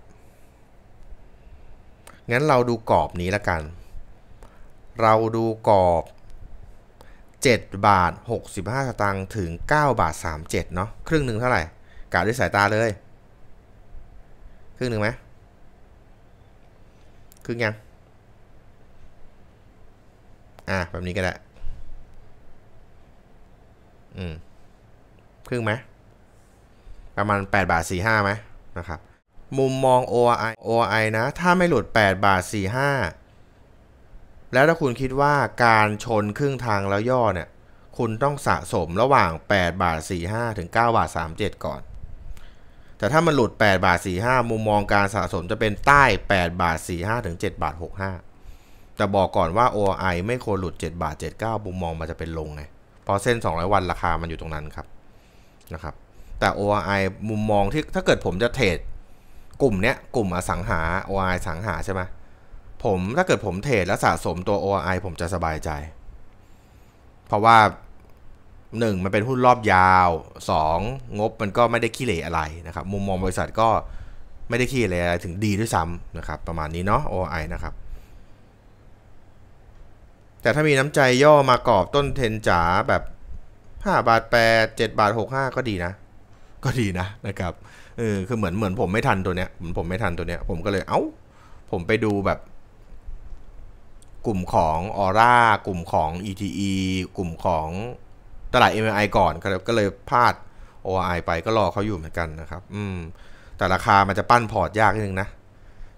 งั้นเราดูกรอบนี้ละกัน เราดูกรอบ 7 บาท65 สตางค์ถึง 9 บาท37 เนาะครึ่งหนึ่งเท่าไหร่กะด้วยสายตาเลย ครึ่งหนึ่งไหมครึ่งยังอ่ะแบบนี้ก็ได้อืมครึ่งไหมประมาณ8 บาท45ไหมนะครับ มุมมอง OI OI นะ ถ้าไม่หลุด 8 บาท 45 แล้วถ้าคุณคิดว่าการชนครึ่งทางแล้วย่อเนี่ย คุณต้องสะสมระหว่าง 8 บาท 45 ถึง9บาท37 ก่อน แต่ถ้ามันหลุด 8 บาท45 มุมมองการสะสมจะเป็นใต้ 8 บาท45 ถึง7บาท 65 แต่บอกก่อนว่า OI ไม่ควรหลุด 7 บาท 79 มุมมองมันจะเป็นลงไง พอเส้น 200 วันราคามันอยู่ตรงนั้นครับ นะครับแต่ o i มุมมองที่ถ้าเกิดผมจะเทรดกลุ่มเนี้ย กลุ่มอสังหา o i สังหาใช่ไหมผมถ้าเกิดผมเทรดและสะสมตัว o i ผมจะสบายใจ เพราะว่า 1. มันเป็นหุ้นรอบยาว 2. งบมันก็ไม่ได้ขี้เหร่อะไรนะครับ มุมมองบริษัทก็ไม่ได้ขี้เหร่อะไร ถึงดีด้วยซ้ำนะครับประมาณนี้เนาะ o i นะครับ แต่ถ้ามีน้ำใจย่อมากรอบต้นเทนจ๋าแบบ 5 บาท8 7บาท 65 ก็ดีนะก็ดีนะนะครับเออคือเหมือนเหมือนผมไม่ทันตัวเนี้ยผมไม่ทันตัวเนี้ยผมก็เลยเอา้าผมไปดูแบบ กลุ่มของออร่ากลุ่มของ ETE กลุ่มของตลาด MI ก่อนก็เลยพลาด OI ไปก็รอเขาอยู่เหมือนกันนะครับอืมแต่ราคามันจะปั้นพอร์ตยากนิดนึงนะ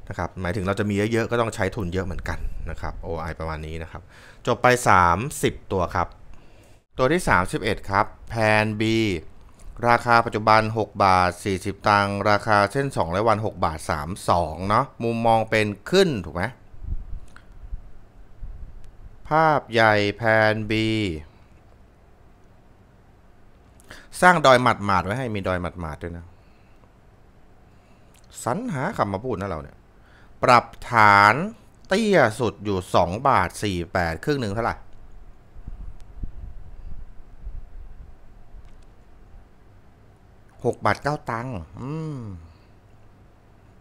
นะครับหมายถึงเราจะมีเยอะๆก็ต้องใช้ทุนเยอะเหมือนกันนะครับ OI ประมาณนี้นะครับจบไป 30 ตัวครับ ตัวที่ 31 ครับแพน B ราคาปัจจุบัน 6 บาท 40 ตังราคาเส้น2และวัน6บาท32เนาะมุมมองเป็นขึ้น ถูกไหมภาพใหญ่แพน B สร้างดอยหมัดหมาดไว้ให้มีดอยหมัดหมาดด้วยนะสรรหาคำมาพูดนะเราเนี่ย ปรับฐานเตี้ยสุดอยู่ 2 บาท 48 ครึ่งหนึ่งเท่าไหร่หกบาทเก้าตังค์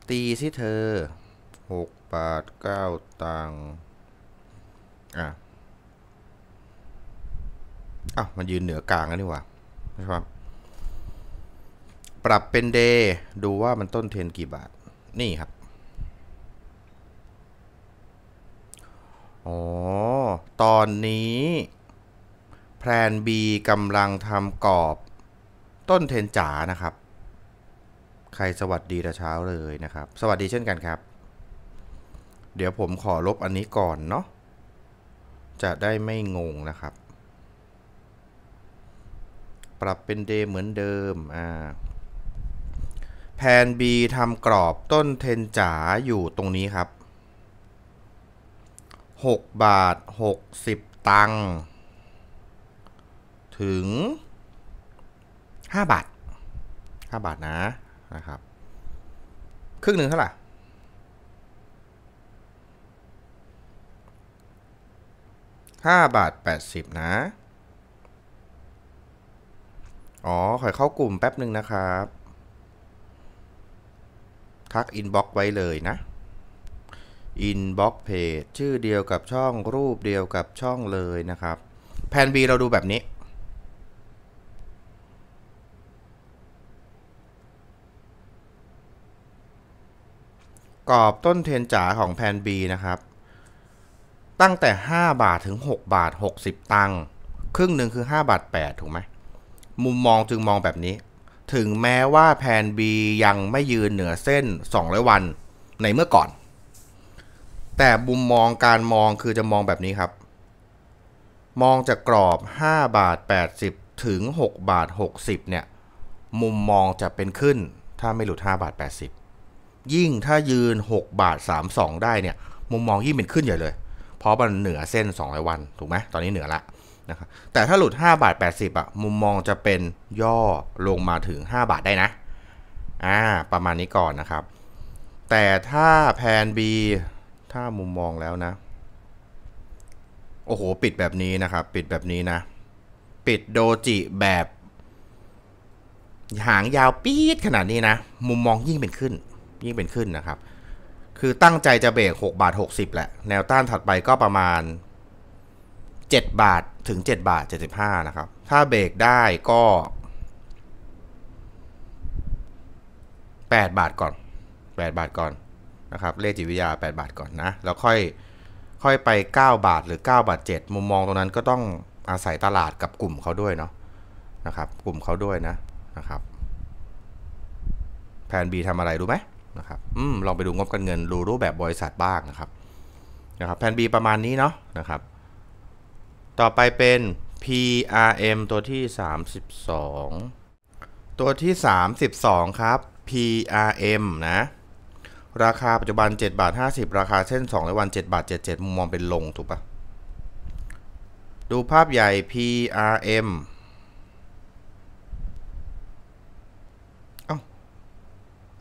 ตีสิเธอหกบาทเก้าตังค์ อ่ะ อ้าวมันยืนเหนือกลางกันนี่หว่านะครับปรับเป็นเดย์ดูว่ามันต้นเทนกี่บาท นี่ครับ อ๋อ ตอนนี้ แพลน B กำลังทำกรอบต้นเทนจ๋านะครับ ใครสวัสดีแต่เช้าเลยนะครับ สวัสดีเช่นกันครับ เดี๋ยวผมขอลบอันนี้ก่อนเนาะ จะได้ไม่งงนะครับ ปรับเป็นเดย์เหมือนเดิม อ่า แผน B ทำกรอบต้นเทนจ๋าอยู่ตรงนี้ครับ 6 บาท 60 ตังค์ถึงห้าบาทห้าบาทนะ นะครับ ครึ่งหนึ่งเท่าไหร่ห้าบาทแปดสิบนะ อ๋อ ขอเข้ากลุ่มแป๊บหนึ่งนะครับ ทักอินบ็อกไว้เลยนะ อินบ็อกเพจชื่อเดียวกับช่องรูปเดียวกับช่องเลยนะครับ แผน B เราดูแบบนี้กรอบต้นเทียนจ๋าของแพน B นะครับ ตั้งแต่ 5 บาทถึง 6 บาท 60 ตังค์ครึ่งหนึ่งคือ 5 บาท8ถูกไหม มุมมองจึงมองแบบนี้ ถึงแม้ว่าแพน B ยังไม่ยืนเหนือเส้น 200 วันในเมื่อก่อน แต่มุมมองการมองคือจะมองแบบนี้ครับ มองจากกรอบ 5 บาท80 ถึง 6 บาท60เนี่ยมุมมองจะเป็นขึ้น ถ้าไม่หลุด 5 บาท80ยิ่งถ้ายืน 6 บาท 32 ได้เนี่ย มุมมองยิ่งเป็นขึ้นใหญ่เลย เพราะมันเหนือเส้น 200 วัน ถูกไหมตอนนี้เหนือละนะครับแต่ถ้าหลุด 5 บาท 80อ่ะมุมมองจะเป็นย่อลงมาถึง 5 บาทได้นะอ่าประมาณนี้ก่อนนะครับ แต่ถ้าแพน B ถ้ามุมมองแล้วนะ โอ้โห ปิดแบบนี้นะครับ ปิดแบบนี้นะ ปิดโดจิแบบ หางยาวปี๊ดขนาดนี้นะมุมมองยิ่งเป็นขึ้นยิ่งเป็นขึ้นนะครับ คือตั้งใจจะเบรก6 บาท 60แหละ แนวต้านถัดไปก็ประมาณ 7 บาทถึง 7 บาท75 นะครับ ถ้าเบรกได้ก็ 8 บาทก่อน 8 บาทก่อน นะครับ เลขจิตวิทยา 8 บาทก่อนนะ แล้วค่อยค่อยไป 9 บาทหรือ 9 บาท 7 มุมมองตรงนั้นก็ต้องอาศัยตลาดกับกลุ่มเขาด้วยเนาะนะครับ กลุ่มเขาด้วยนะนะครับแผน B ทำอะไรรู้ไหมนะครับอืมลองไปดูงบการเงินรูรูปแบบบริษัทบ้างนะครับนะครับแผน B ประมาณนี้เนาะนะครับต่อไปเป็น PRM ตัวที่ 32 ตัวที่ 32 ครับ PRM นะ ราคาปัจจุบัน 7 บาท 50 ราคาเส้น2และวัน7บาท77มุมมองเป็นลงถูกปะดูภาพใหญ่ PRM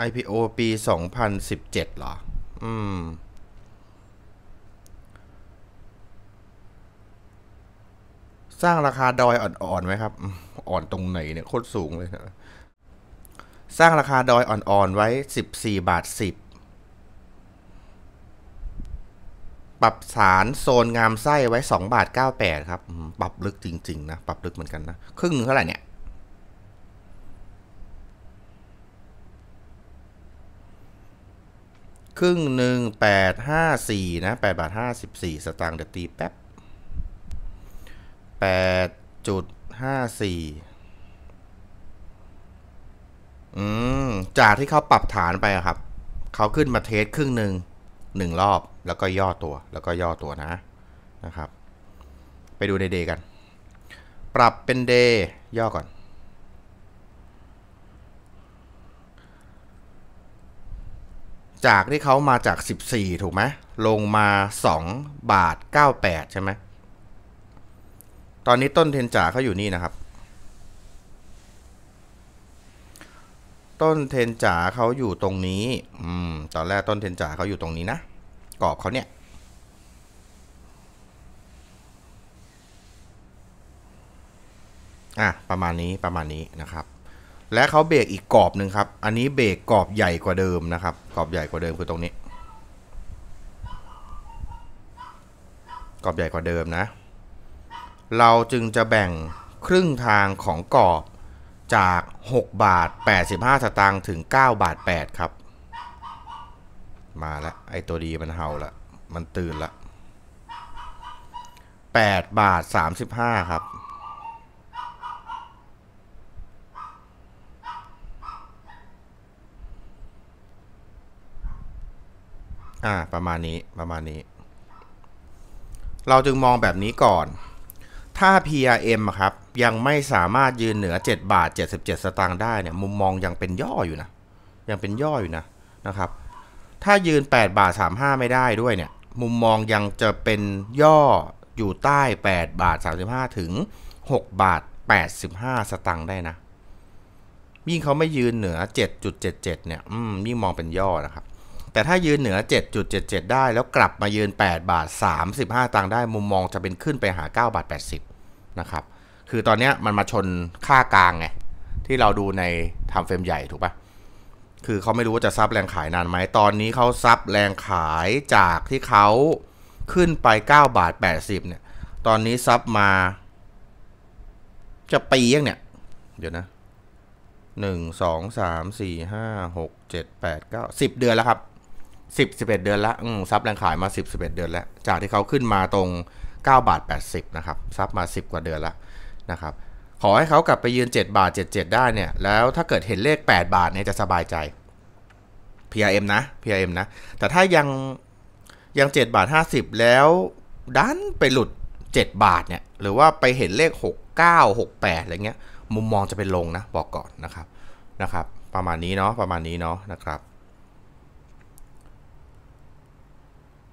IPO ปี 2017เหรอ อืม สร้างราคาดอยอ่อนๆไหมครับ อ่อนตรงไหนเนี่ยโคตรสูงเลยนะสร้างราคาดอยอ่อนๆไว้ 14บาท10 ปรับสารโซนงามไส้ไว้2บาท98 ครับ ปรับลึกจริง ๆ นะ ปรับลึกเหมือนกันนะ ครึ่งเท่าไหร่เนี่ยครึ่งหนึ่งแปดห้าสี่นะแปดบาทห้าสิบสี่สตางค์เดี๋ยวตีแป๊บแปดจุดห้าสี่อืมจากที่เขาปรับฐานไปครับ เขาขึ้นมาเทสครึ่งหนึ่งหนึ่งรอบ แล้วก็ย่อตัว แล้วก็ย่อตัวนะนะครับ ไปดูในเด กัน ปรับเป็นเดย์ย่อก่อนจากที่เขามาจาก 14 ถูกไหมลงมา 2 บาท 98 ใช่ไหมตอนนี้ต้นเทนจ่าเขาอยู่นี่นะครับ ต้นเทนจ่าเขาอยู่ตรงนี้ อืม ตอนแรกต้นเทนจ่าเขาอยู่ตรงนี้นะ กรอบเขาเนี่ย อ่ะ ประมาณนี้ ประมาณนี้นะครับและเขาเบรกอีกกรอบหนึ่งครับ อันนี้เบรกกรอบใหญ่กว่าเดิมนะครับ กรอบใหญ่กว่าเดิมคือตรงนี้ กรอบใหญ่กว่าเดิมนะ เราจึงจะแบ่งครึ่งทางของกรอบจาก6บาท85สตางค์ถึง9บาท8ครับ มาแล้วไอตัวดีมันเห่าละ มันตื่นละ8บาท35 ครับอ่าประมาณนี้ประมาณนี้ เราจึงมองแบบนี้ก่อน ถ้า PRM ครับยังไม่สามารถยืนเหนือ 7 บาท 77 สตางค์ได้เนี่ยมุมมองยังเป็นย่ออยู่นะยังเป็นย่ออยู่นะนะครับถ้ายืน 8บาท35ไม่ได้ด้วยเนี่ยมุมมองยังจะเป็นย่ออยู่ใต้ 8 บาท 35 ถึง 6 บาท 85 สตางค์ได้นะยิ่งเขาไม่ยืนเหนือ 7.77 เนี่ยอืมยิ่งมองเป็นย่อนะครับแต่ถ้ายืนเหนือ 7.77 ได้แล้วกลับมายืน 8 บาท 35ตังค์ได้มุมมองจะเป็นขึ้นไปหา 9 บาท 80 นะครับ คือตอนนี้มันมาชนค่ากลางไงที่เราดูในทำเฟรมใหญ่ถูกปะคือเขาไม่รู้ว่าจะซับแรงขายนานไหม ตอนนี้เขาซับแรงขายจากที่เขาขึ้นไป 9 บาท 80 เนี่ย ตอนนี้ซับมาจะปียังเนี่ย เดี๋ยวนะหนึ่งสองสามสี่ห้าหกเจ็ดแปดเก้าสิบเดือนแล้วครับสิบสิบเอ็ดเดือนละซับแรงขายมาสิบสิบเอ็ดเดือนแล้ว จากที่เขาขึ้นมาตรงเก้าบาทแปดสิบนะครับซับมาสิบกว่าเดือนละนะครับ ขอให้เขากลับไปยืนเจ็ดบาทเจ็ดเจ็ดได้เนี่ย แล้วถ้าเกิดเห็นเลขแปดบาทเนี่ยจะสบายใจ PRM นะ PRM นะ แต่ถ้ายังยังเจ็ดบาทห้าสิบแล้วดันไปหลุดเจ็ดบาทเนี่ยหรือว่าไปเห็นเลขหกเก้าหกแปดอะไรเงี้ย มุมมองจะเป็นลงนะบอกก่อนนะครับนะครับ ประมาณนี้เนาะประมาณนี้เนาะนะครับ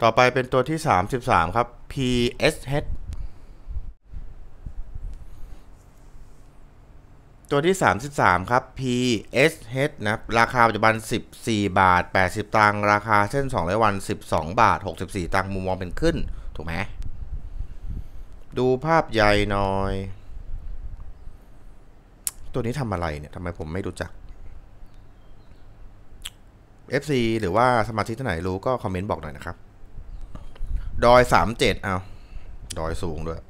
ต่อไปเป็นตัวที่ 33ครับ PSH ตัวที่33ครับ PSH นะ ราคาปัจจุบัน 14 บาท 80 ตังค์ ราคาเส้น2ร้อยวัน 12 บาท 64 ตังค์ มุมมองเป็นขึ้น ถูกไหม ดูภาพใหญ่หน่อย ตัวนี้ทำอะไรเนี่ย ทำไมผมไม่รู้จัก FC หรือว่าสมาชิกท่านไหนรู้ ก็คอมเมนต์บอกหน่อยนะครับดอยสามเจ็ดเอาดอยสูงด้วย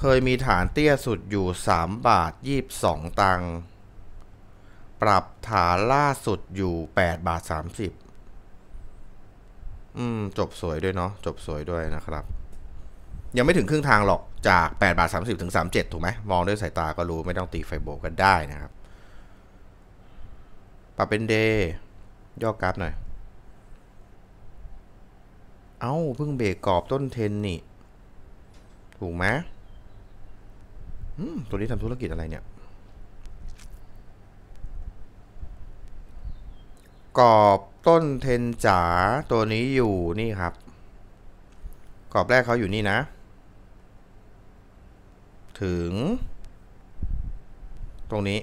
เคยมีฐานเตี้ยสุดอยู่สามบาทยี่บสองตังปรับฐานล่าสุดอยู่แปดบาทสามสิบอืม จบสวยด้วยเนาะจบสวยด้วยนะครับ ยังไม่ถึงครึ่งทางหรอกจาก 8 บาท 30 ถึง 37 ถูกไหมมองด้วยสายตาก็รู้ ไม่ต้องตีไฟโบกันได้นะครับปรับเป็นเดย์ย่อกราฟหน่อยเอา้าเพิ่งเบรกกรอบต้นเทนนี่ ถูกไหมตัวนี้ทำธุรกิจอะไรเนี่ยกรอบต้นเทนจ๋าตัวนี้อยู่นี่ครับกรอบแรกเขาอยู่นี่นะ ถึง ตรงนี้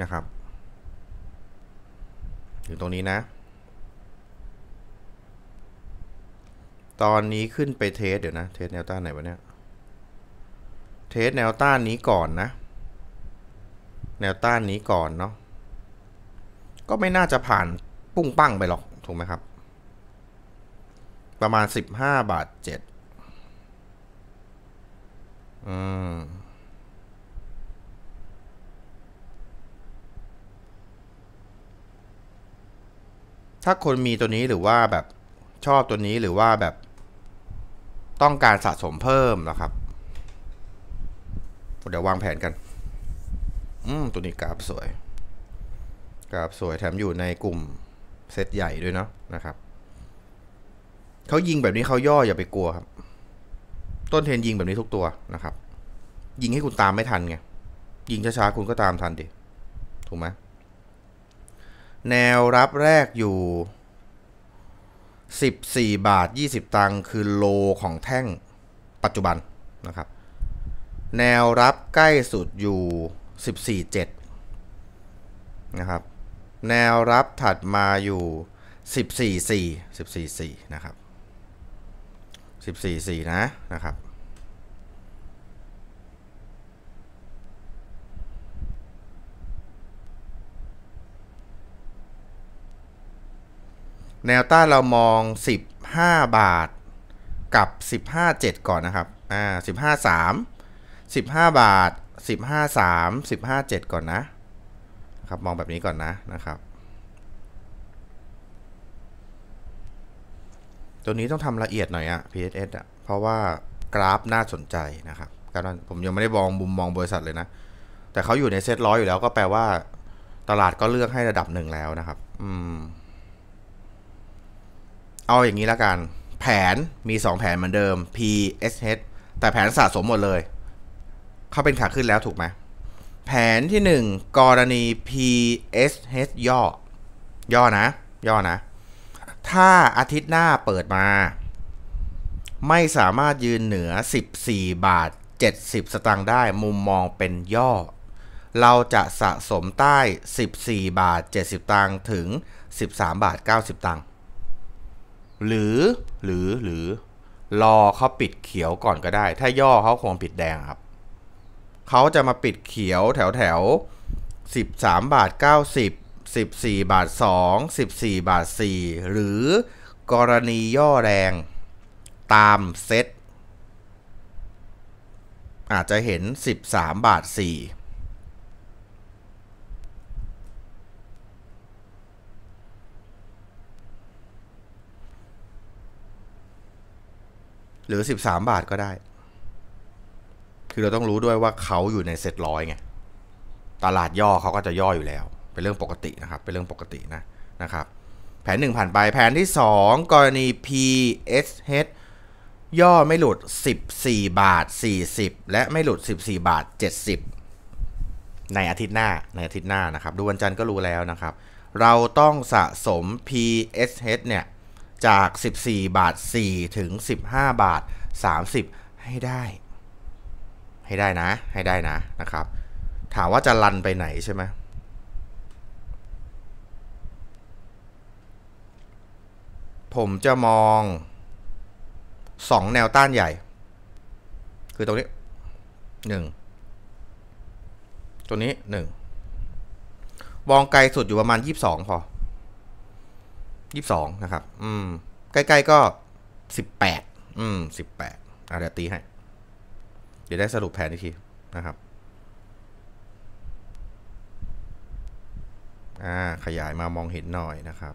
นะครับถึงตรงนี้นะตอนนี้ขึ้นไปเทสเดี๋ยวนะเทสแนวต้านไหนวะเนี่ยเทสแนวต้านนี้ก่อนนะ แนวต้านนี้ก่อนเนาะก็ไม่น่าจะผ่านปุ้งปั้งไปหรอก ถูกไหมครับ ประมาณ้าบาทเจ็ดอืมถ้าคนมีตัวนี้หรือว่าแบบชอบตัวนี้หรือว่าแบบต้องการสะสมเพิ่มนะครับเดี๋ยววางแผนกันอืมตัวนี้กราฟสวยกราฟสวยแถมอยู่ในกลุ่มเซตใหญ่ด้วยเนาะนะครับเขายิงแบบนี้เขาย่ออย่าไปกลัวครับ ต้นเทนยิงแบบนี้ทุกตัวนะครับ ยิงให้คุณตามไม่ทันไงยิงช้าๆคุณก็ตามทันดิ ถูกไหมแนวรับแรกอยู่14 บาท 20 ตังค์คือโลของแท่งปัจจุบันนะครับ แนวรับใกล้สุดอยู่ 14.7 นะครับ แนวรับถัดมาอยู่ 14.4 14.4 นะครับ 14.4 นะนะครับแนวต้านเรามอง 15 บาท กับ 15.7 ก่อนนะครับ อ่า 15.3 15 บาท 15.3 15.7 ก่อนนะ ครับ มองแบบนี้ก่อนนะ นะครับ ตัวนี้ต้องทำละเอียดหน่อยอะ PSS อะเพราะว่ากราฟน่าสนใจนะครับ การผมยังไม่ได้มองบุมมองบริษัทเลยนะ แต่เขาอยู่ในเซตร้อยอยู่แล้วก็แปลว่า ตลาดก็เลือกให้ระดับหนึ่งแล้วนะครับ อืมเอาอย่างนี้ละกัน แผนมี 2 แผนเหมือนเดิม P S H แต่แผนสะสมหมดเลย เขาเป็นขาขึ้นแล้วถูกไหม แผนที่ 1 กรณี P S H ย่อ ย่อนะ ย่อนะ ถ้าอาทิตย์หน้าเปิดมา ไม่สามารถยืนเหนือ 14 บาท 70 สตางค์ได้มุมมองเป็นย่อ เราจะสะสมใต้ 14 บาท 70 ตังค์ถึง 13 บาท 90 ตังค์หรือหรือหรือรอเขาปิดเขียวก่อนก็ได้ ถ้าย่อเขาคงปิดแดงครับเขาจะมาปิดเขียวแถวแถวสิบสามบาทเก้าสิบสิบสี่บาทสองสิบสี่บาทสี่หรือกรณีย่อแรงตามเซต อาจจะเห็น 13 บาท4หรือสิบสามบาทก็ได้ คือเราต้องรู้ด้วยว่าเขาอยู่ในเซตร้อยไง ตลาดย่อเขาก็จะย่ออยู่แล้ว เป็นเรื่องปกตินะครับ เป็นเรื่องปกตินะ นะครับ แผนหนึ่งผ่านไป แผนที่สองกรณี PSH ย่อไม่หลุด 14 บาท 40 และไม่หลุด 14 บาท 70 ในอาทิตย์หน้า ในอาทิตย์หน้านะครับ ดูวันจันทร์ก็รู้แล้วนะครับ เราต้องสะสม PSH เนี่ยจาก 14 บาท 4 ถึง 15 บาท 30 ให้ได้ ให้ได้นะ ให้ได้นะนะครับ ถามว่าจะลันไปไหนใช่ไหม ผมจะมอง 2 แนวต้านใหญ่ คือตรงนี้ 1ตัวนี้ 1วองไกลสุดอยู่ประมาณ 22 พอยี่สองนะครับ อืม ใกล้ๆก็สิบแปดอืมสิบแปดเดี๋ยวตีให้ เดี๋ยวได้สรุปแผนอีกที นะครับ อ่า ขยายมามองเห็นหน่อยนะครับ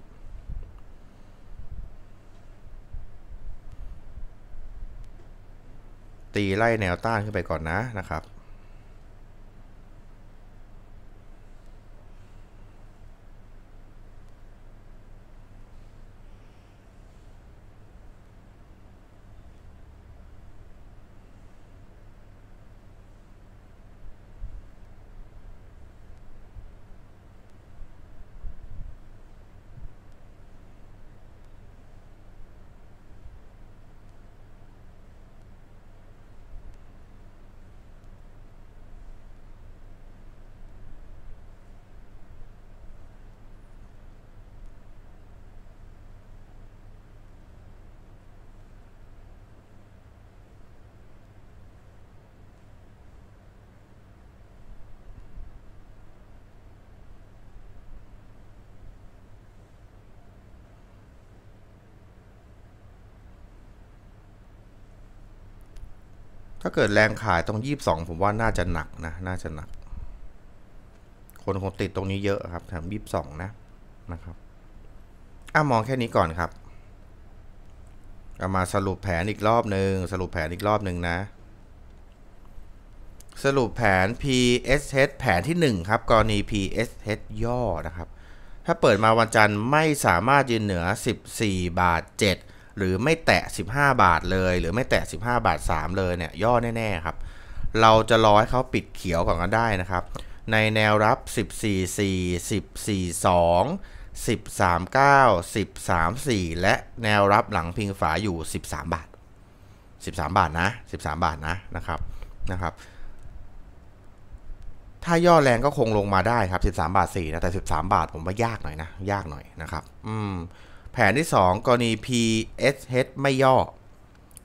ตีไล่แนวต้านขึ้นไปก่อนนะนะครับาเกิดแรงขายตรงยี่บสองผมว่าน่าจะหนักนะน่าจะหนัก คนคงติดตรงนี้เยอะครับแถมยี่บสองนะนะครับอ่ะมองแค่นี้ก่อนครับ เอามาสรุปแผนอีกรอบหนึ่งสรุปแผนอีกรอบหนึ่งนะ สรุปแผน PSH แผนที่1ครับ กรณี PSH ย่อนะครับ ถ้าเปิดมาวันจันทร์ไม่สามารถยืนเหนือ 14บาท7หรือไม่แตะ 15 บาทเลย หรือไม่แตะ 15บาท3เลยเนี่ย ย่อแน่ๆครับ เราจะรอให้เขาปิดเขียวก่อนก็ได้นะครับ ในแนวรับ 14 4 14 2 1 39 1 34 และแนวรับหลังพิงฝาอยู่ 13 บาท 13 บาทนะ 13 บาทนะนะครับนะครับ ถ้าย่อแรงก็คงลงมาได้ครับ13บาท4นะแต่ 13 บาทผมว่ายากหน่อยนะ ยากหน่อยนะครับ อืมแผนที่ 2 กรณี PSH ไม่ย่อ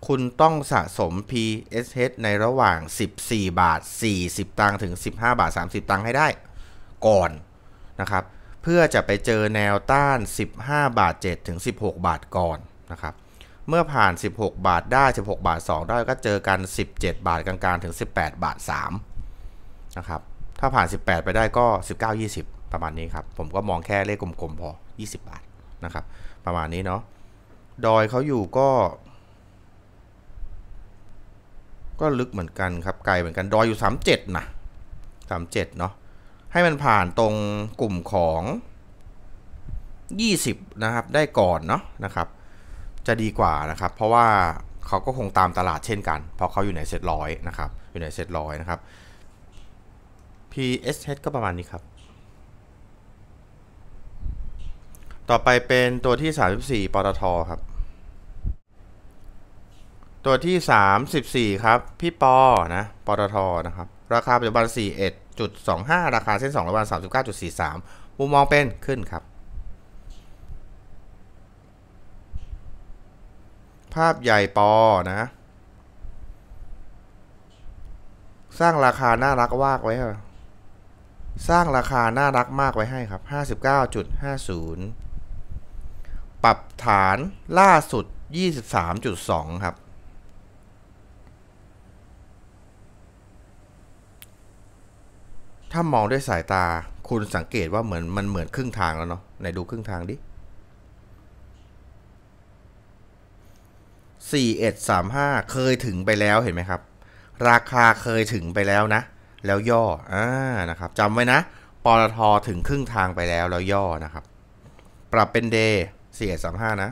คุณต้องสะสม PSH ในระหว่าง 14 บาท 40 ตังค์ ถึง 15 บาท 30 ตังค์ ให้ได้ก่อนนะครับ เพื่อจะไปเจอแนวต้าน 15 บาท 7 ถึง 16 บาท ก่อนนะครับ เมื่อผ่าน 16 บาทได้ 16 บาท 2 ได้ก็เจอกัน 17 บาทกลางๆ ถึง 18 บาท3นะครับ ถ้าผ่าน 18 ไปได้ก็ 19 20 ประมาณนี้ครับ ผมก็มองแค่เลขกลมๆ พอ 20 บาทนะครับประมาณนี้เนาะ ดอยเขาอยู่ก็ ก็ลึกเหมือนกันครับ ไกลเหมือนกัน ดอยอยู่สามเจ็ดนะสามเจ็ดเนาะ ให้มันผ่านตรงกลุ่มของยี่สิบนะครับ ได้ก่อนเนาะนะครับ จะดีกว่านะครับ เพราะว่าเขาก็คงตามตลาดเช่นกัน เพราะเขาอยู่ในเซตร้อยนะครับ อยู่ในเซตร้อยนะครับ PSH ก็ประมาณนี้ครับต่อไปเป็นตัวที่ 34ปตทครับ ตัวที่ 34 ครับ พี่ปอนะ ปตทนะครับราคาปัจจุบัน41.25 ราคาเส้น2ระหว่าง39.43 มุมมองเป็นขึ้นครับ ภาพใหญ่ปอนะ สร้างราคาน่ารักวากไว้ครับสร้างราคาน่ารักมากไว้ให้ครับ 59.50ปรับ ฐานล่าสุด 23.2 ครับ ถ้ามองด้วยสายตาคุณสังเกตว่าเหมือนมันเหมือนครึ่งทางแล้วเนาะไหนดูครึ่งทางดิ4135 เคยถึงไปแล้วเห็นไหมครับ ราคาเคยถึงไปแล้วนะ แล้วย่ออ่านะครับจำไว้นะปตทถึงครึ่งทางไปแล้วแล้วย่อนะครับ ปรับเป็นเดย์สี่สองห้านะ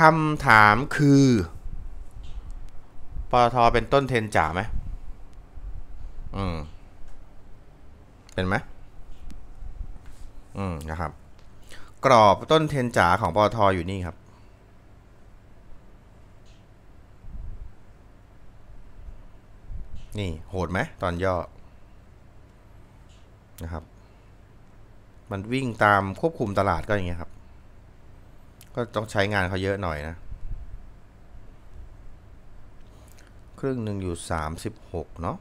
คำถามคือปตทเป็นต้นเทนจ่าไหม อืม เป็นไหม อืม นะครับ กรอบต้นเทนจ่าของปตทอยู่นี่ครับ นี่ โหดไหม ตอนย่อ นะครับมันวิ่งตามควบคุมตลาดก็อย่างเงี้ยครับ ก็ต้องใช้งานเขาเยอะหน่อยนะครึ่งหนึ่งอยู่ 36 เนาะ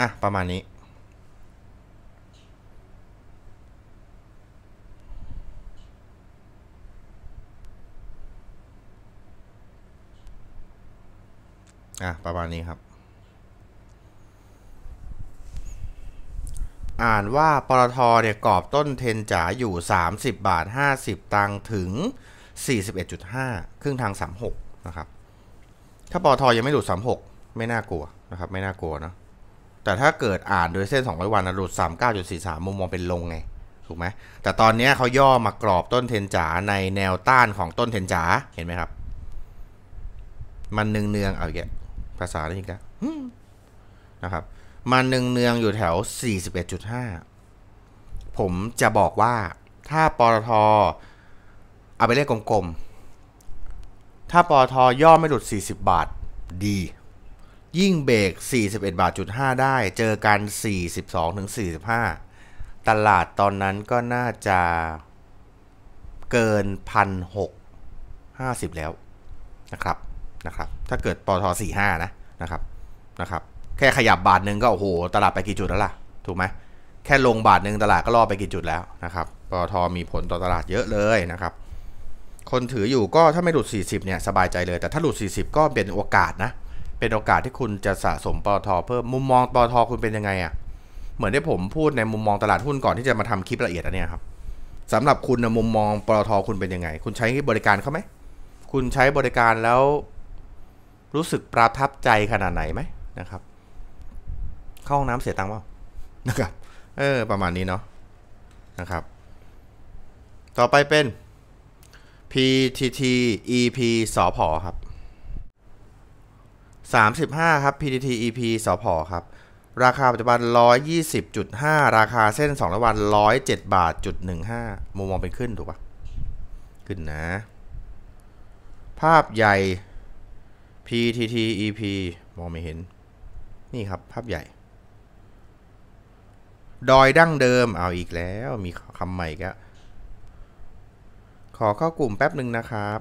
อ่ะประมาณนี้อ่ะประมาณนี้ครับ อ่านว่าปตทเนี่ยกรอบต้นเทนจ๋าอยู่ 30บาท50 ตังถึง 41.5 ครึ่งทาง 36นะครับถ้าปตทยังไม่หลุด 36 ไม่น่ากลัวนะครับไม่น่ากลัวนะแต่ถ้าเกิดอ่านโดยเส้น 200 วันนะหลุด39.43มุมมองเป็นลงไงถูกไหมแต่ตอนนี้เขาย่อมากรอบต้นเทนจ๋าในแนวต้านของต้นเทนจ๋าเห็นไหมครับ มันเนืองๆเอาอย่างภาษาอะไรอีกแล้วนะครับ มันนงเนืองอยู่แถว 41.5 ผมจะบอกว่า ถ้าปตทเอาไปเลขกลมๆ ถ้าปตทย่อไม่หลุด 40 บาทดียิ่งเบรก 41บาท5ได้ เจอกัน 42 45 ตลาดตอนนั้นก็น่าจะเกิน 1,650แล้วนะครับนะครับ ถ้าเกิดปทสี่ห้านะ นะครับ นะครับ แค่ขยับบาทหนึ่งก็โอ้โห ตลาดไปกี่จุดแล้วล่ะ ถูกไหม แค่ลงบาทหนึ่งตลาดก็ล่อไปกี่จุดแล้วนะครับปทมีผลต่อตลาดเยอะเลยนะครับ คนถืออยู่ก็ถ้าไม่หลุด 40เนี่ยสบายใจเลย แต่ถ้าหลุด 40 ก็เป็นโอกาสนะ เป็นโอกาสที่คุณจะสะสมปทเพิ่ม มุมมองปทคุณเป็นยังไงอะ่ะ เหมือนที่ผมพูดในมุมมองตลาดหุ้นก่อนที่จะมาทำคลิปละเอียดอันนี้ครับสำหรับคุณนะมุมมองปตทคุณเป็นยังไง คุณใช้บริการเขาไหมคุณใช้บริการแล้วรู้สึกประทับใจขนาดไหนไหมนะครับ เข้าห้องน้ำเสียตังค์เปล่า นะครับ เออ ประมาณนี้เนาะนะครับ ต่อไปเป็น PTT EP สอพอครับ 35 ครับ PTT EP สพอครับ ราคาปัจจุบัน 120.5 ราคาเส้น 2 ระวัน107บาทจุด15มุมมองเป็นขึ้นถูกปะขึ้นนะ ภาพใหญ่ PTT EP มองไม่เห็น นี่ครับภาพใหญ่ ดอยดั้งเดิมเอาอีกแล้วมีคำใหม่ก็ขอเข้ากลุ่มแป๊บหนึ่งนะครับ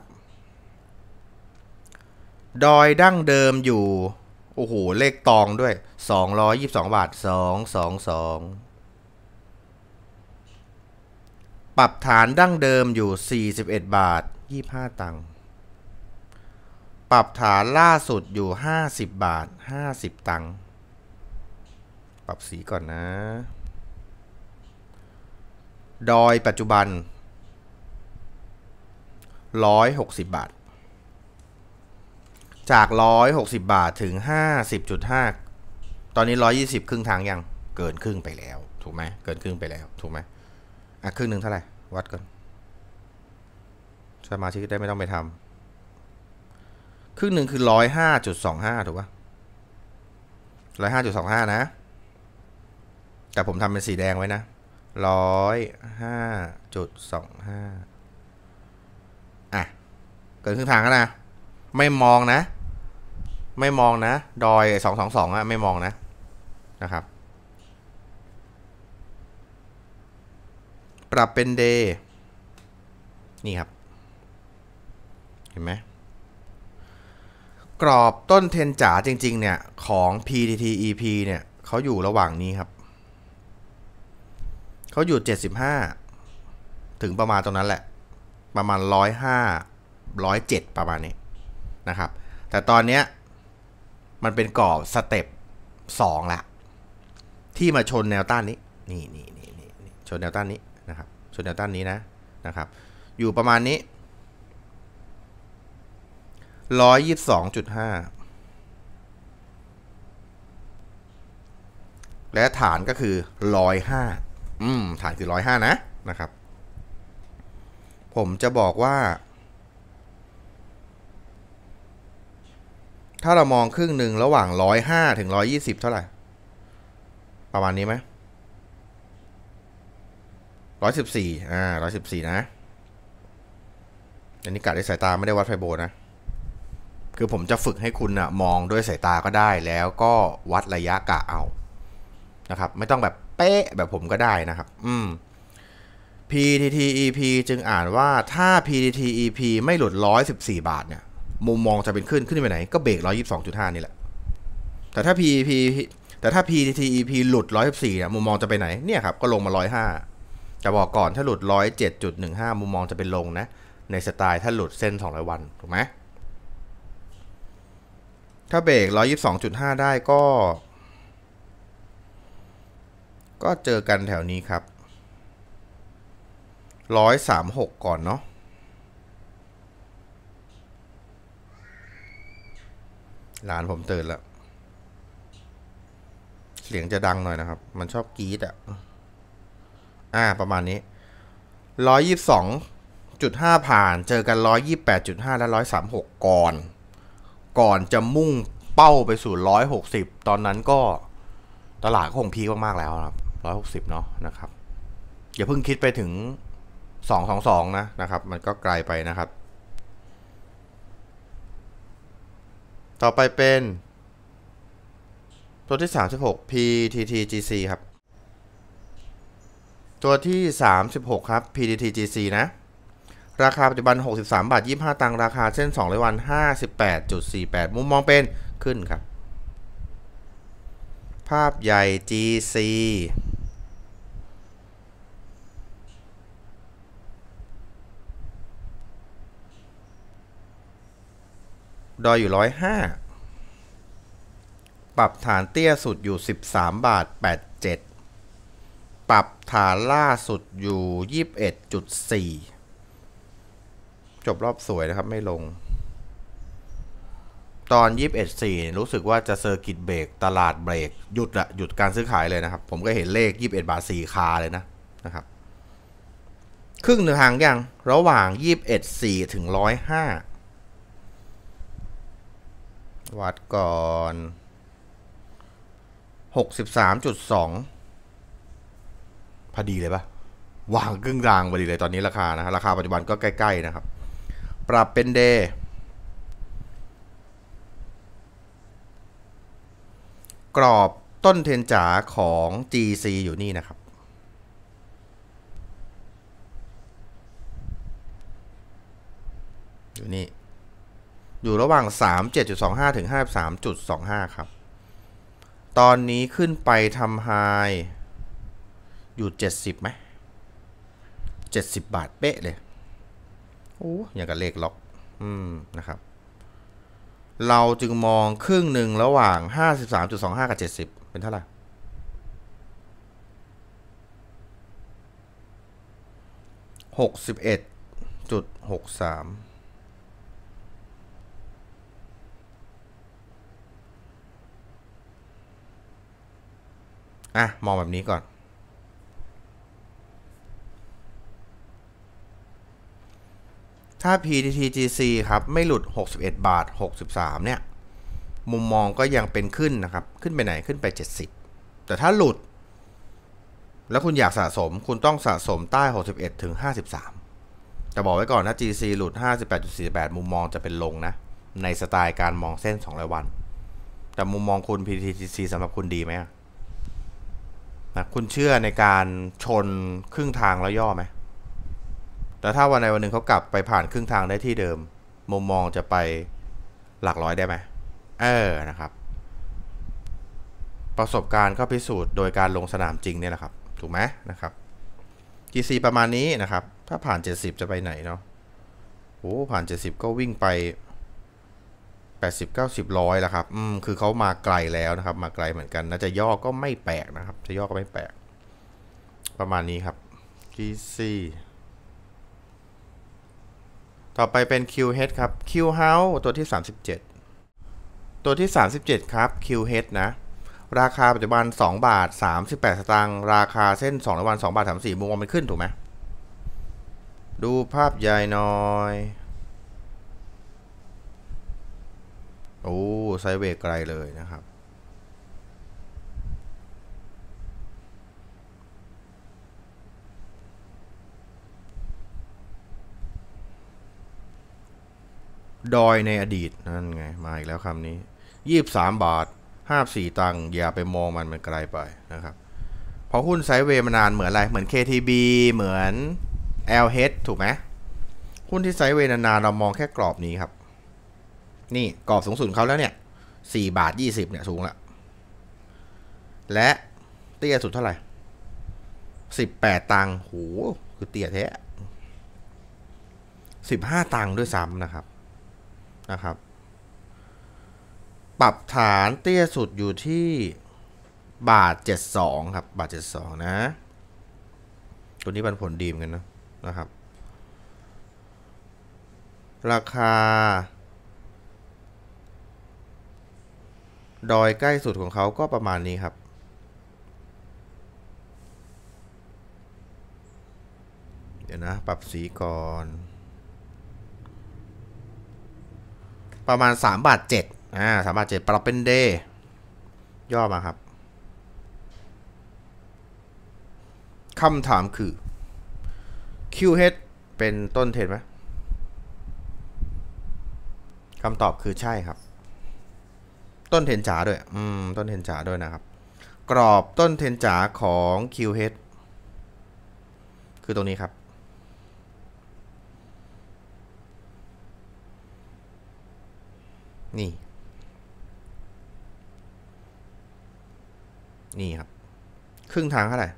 ดอยดั้งเดิมอยู่ โอ้โห เลขตองด้วย 222 บาท 222 ปรับฐานดั้งเดิมอยู่ 41 บาท 25 ตังค์ปรับฐานล่าสุดอยู่ 50 บาท 50 ตังค์ปรับสีก่อนนะ ดอยปัจจุบัน 160 บาท จาก 160 บาทถึง 50.5 ตอนนี้ 120 ครึ่งทางยังเกินครึ่งไปแล้ว ถูกไหมเกินครึ่งไปแล้ว ถูกไหมอ่ะ ครึ่งหนึ่งเท่าไหร่วัดก่อนสมาชิกได้ไม่ต้องไปทำครึ่งหนึ่งคือร้อยห้าจุดสองห้าถูกปะร้อยห้าจุดสองห้านะ แต่ผมทำเป็นสีแดงไว้นะร้อยห้าจุดสองห้าอ่ะ เกินครึ่งทางแล้วนะ ไม่มองนะ ไม่มองนะ ดอยสองสองสองอะไม่มองนะ นะครับ ปรับเป็นเดนี่ครับ เห็นไหมกรอบต้นเทนจ๋าจริง ๆ เนี่ยของ PTT EP เนี่ยเขาอยู่ระหว่างนี้ครับเขาอยู่ 75 ถึงประมาณตรงนั้นแหละประมาณ 105 107ประมาณนี้นะครับ แต่ตอนเนี้ยมันเป็นกรอบสเต็ป2ละ ที่มาชนแนวต้านนี้นี่นี่นี่นี่ชนแนวต้านนี้นะครับชนแนวต้านนี้นะนะครับอยู่ประมาณนี้ร้อยยี่สิบสองจุดห้าและฐานก็คือร้อยห้าอืม ฐานคือร้อยห้านะ นะครับ ผมจะบอกว่า ถ้าเรามองครึ่งหนึ่งระหว่างร้อยห้าถึงร้อยยี่สิบเท่าไหร่ ประมาณนี้ไหมร้อยสิบสี่อ่าร้อยสิบสี่นะอันนี้กะด้วยสายตา ไม่ได้วัดไฟโบนะคือผมจะฝึกให้คุณอะมองด้วยสายตาก็ได้แล้วก็วัดระยะกะเอานะครับไม่ต้องแบบเป๊ะแบบผมก็ได้นะครับ อืม PTTEP จึงอ่านว่าถ้า PTTEP ไม่หลุด 114 บาท เนี่ย มุมมองจะเป็นขึ้น ขึ้นไปไหน ก็เบรก122.5 นี่แหละ แต่ถ้า PP แต่ถ้า PTTEP หลุด 114เนี่ยมุมมองจะไปไหนเนี่ยครับ ก็ลงมา 105จะบอกก่อนถ้าหลุด 107.15มุมมองจะเป็นลงนะในสไตล์ถ้าหลุดเส้น 200 วันถูกไหมถ้าเบรก122.5 ได้ก็ ก็เจอกันแถวนี้ครับ 136 ก่อนเนาะ หลานผมตื่นแล้ว เสียงจะดังหน่อยนะครับ มันชอบกรี๊ดอ่ะ อ่า ประมาณนี้ 122.5 ผ่าน เจอกัน 128.5 และ136 ก่อนก่อนจะมุ่งเป้าไปสู่160 ตอนนั้นก็ตลาดก็คงพีมากๆแล้วครับ 160 เนาะนะครับ อย่าเพิ่งคิดไปถึง 222 นะนะครับ มันก็ไกลไปนะครับ ต่อไปเป็น ตัวที่ 36 PTTGC ครับ ตัวที่ 36 ครับ PTTGC นะราคาปัจจุบัน 63 บาท 25ตังราคาเส้น2รวัน 58.48 มุมมองเป็นขึ้นครับ ภาพใหญ่ GC ดอยอยู่ร้อยห้าปรับฐานเตี้ยสุดอยู่ 13 บาท 87 ปรับฐานล่าสุดอยู่ 21.4จบรอบสวยนะครับ ไม่ลง ตอนยี่สิบเอ็ดสี่รู้สึกว่าจะเซอร์กิตเบรกตลาดเบรกหยุดละหยุดการซื้อขายเลยนะครับ ผมก็เห็นเลขยี่สิบเอ็ดบาทสี่คาเลยนะนะครับ ครึ่งหนึ่งห่างยังระหว่างยี่สิบเอ็ดสี่ถึงร้อยห้าวัดก่อนหกสิบสามจุดสองพอดีเลยปะวางกึ่งกลางพอดีเลยตอนนี้ราคานะับราคาปัจจุบันก็ใกล้ ๆ นะครับปรับเป็นเดย์กรอบต้นเทนจ๋าของ GC อยู่นี่นะครับ อยู่นี่ อยู่ระหว่าง 37.25 ถึง 53.25 ครับ ตอนนี้ขึ้นไปทำไฮอยู่ 70ไหม70 บาทเป๊ะเลยอ้อย่างกับเลขล็อกอืมนะครับ เราจึงมองครึ่งหนึ่งระหว่าง 53.25 กับ 70 เป็นเท่าไหร่หกสิบเอ็ดจุดหกสามอ่ะ มองแบบนี้ก่อนถ้า PTTGC ครับ ไม่หลุด 61 บาท 63 เนี่ย มุมมองก็ยังเป็นขึ้นนะครับ ขึ้นไปไหน ขึ้นไป 70 แต่ถ้าหลุด แล้วคุณอยากสะสม คุณต้องสะสมใต้ 61 ถึง 53 จะบอกไว้ก่อนนะ GC หลุด 58.48 มุมมองจะเป็นลงนะ ในสไตล์การมองเส้น2รายวัน แต่มุมมองคุณ PTTGC สำหรับคุณดีไหมนะคุณเชื่อในการชนครึ่งทางแล้วย่อไหมแล้วถ้าวันใดวันหนึ่งเขากลับไปผ่านครึ่งทางได้ที่เดิมมุมมองจะไปหลักร้อยได้ไหม เออ นะครับ ประสบการณ์ก็พิสูจน์โดยการลงสนามจริงเนี่ยแหละครับ ถูกไหมนะครับ GC ประมาณนี้นะครับ ถ้าผ่าน 70จะไปไหนเนาะโอ้ผ่าน 70 ก็วิ่งไป 80 90 100แล้วครับ อืม คือเขามาไกลแล้วนะครับ มาไกลเหมือนกัน น่าจะย่อก็ไม่แปลกนะครับ จะย่อก็ไม่แปลก ประมาณนี้ครับ GC ต่อไปเป็น Q h ครับ Q house ตัวที่ 37 ตัวที่ 37 ครับ Q h นะ ราคาปัจจุบัน 2 บาท 38สตางค์ราคาเส้น 2 วัน 2 บาท34มุมมองมันขึ้น ถูกไหมดูภาพใหญ่หน่อย โอ้ไซเวกไกลเลยนะครับดอยในอดีตนั่นไง มาอีกแล้วคำนี้ยี่บสามบาทห้าสี่ตังค์อย่าไปมองมันมันไกลไปนะครับ พอหุ้นไซด์เวย์มานานเหมือนอะไร เหมือน KTB เหมือน LH ถูกไหมหุ้นที่ไซด์เวย์นานๆ เรามองแค่กรอบนี้ครับ นี่ กรอบสูงสุดเขาแล้วเนี่ยสี่บาทยี่สิบเนี่ย สูงละและเตี้ยสุดเท่าไหร่สิบแปดตังค์โหคือเตี้ยแท้สิบห้าตังค์ด้วยซ้ำนะครับนะครับ ปรับฐานเตี้ยสุดอยู่ที่บาท 72 ครับบาท 72 นะ ตัวนี้ปันผลดีมกันนะ นะครับ ราคา ดอยใกล้สุดของเขาก็ประมาณนี้ครับ เดี๋ยวนะ ปรับสีก่อนประมาณ 3 บาทเจ็ดอ่าสามบาทเจ็ดปรับเป็นเดย์ย่อมาครับคำถามคือ QH เป็นต้นเทรดไหมคำตอบคือใช่ครับ ต้นเทนจ๋าด้วยอืมต้นเทนจ๋าด้วยนะครับ กรอบต้นเทนจ๋าของ QH คือตรงนี้ครับนี่ นี่ครับ ครึ่งทางเท่าไหร่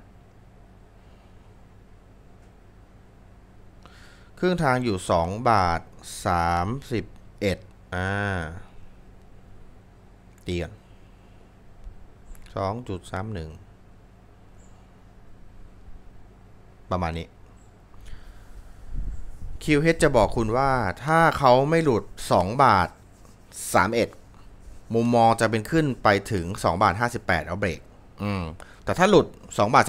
ครึ่งทางอยู่ 2 บาท31 อ่าตีกันสองจุดสามหนึ่งประมาณนี้ QH จะบอกคุณว่าถ้าเขาไม่หลุด 2 บาท31มุมมองจะเป็นขึ้นไปถึง2บาท58 เอาเบรกอืมแต่ถ้าหลุด2บาท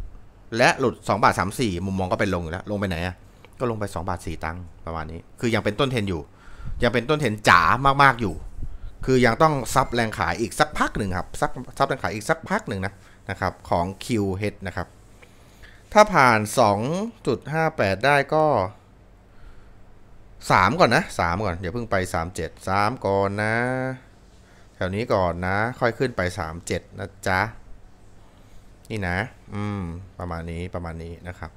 31และหลุด2บาท34 มุมมองก็เป็นลงอยู่แล้ว ลงไปไหน อ่ะ ก็ลงไป 2 บาท 4 ตังค์ประมาณนี้ คือยังเป็นต้นเทนอยู่ ยังเป็นต้นเทนจ๋ามากๆอยู่ คือยังต้องซับแรงขายอีกสักพักหนึ่งครับซับซับแรงขายอีกสักพักหนึ่งนะนะครับของ QH นะครับ ถ้าผ่าน 2.58 ได้ก็สามก่อนนะสามก่อนอย่าเพิ่งไปสามเจ็ดสามก่อนนะ แถวนี้ก่อนนะ ค่อยขึ้นไปสามเจ็ดนะจ๊ะ นี่นะ อืม ประมาณนี้ ประมาณนี้นะครับ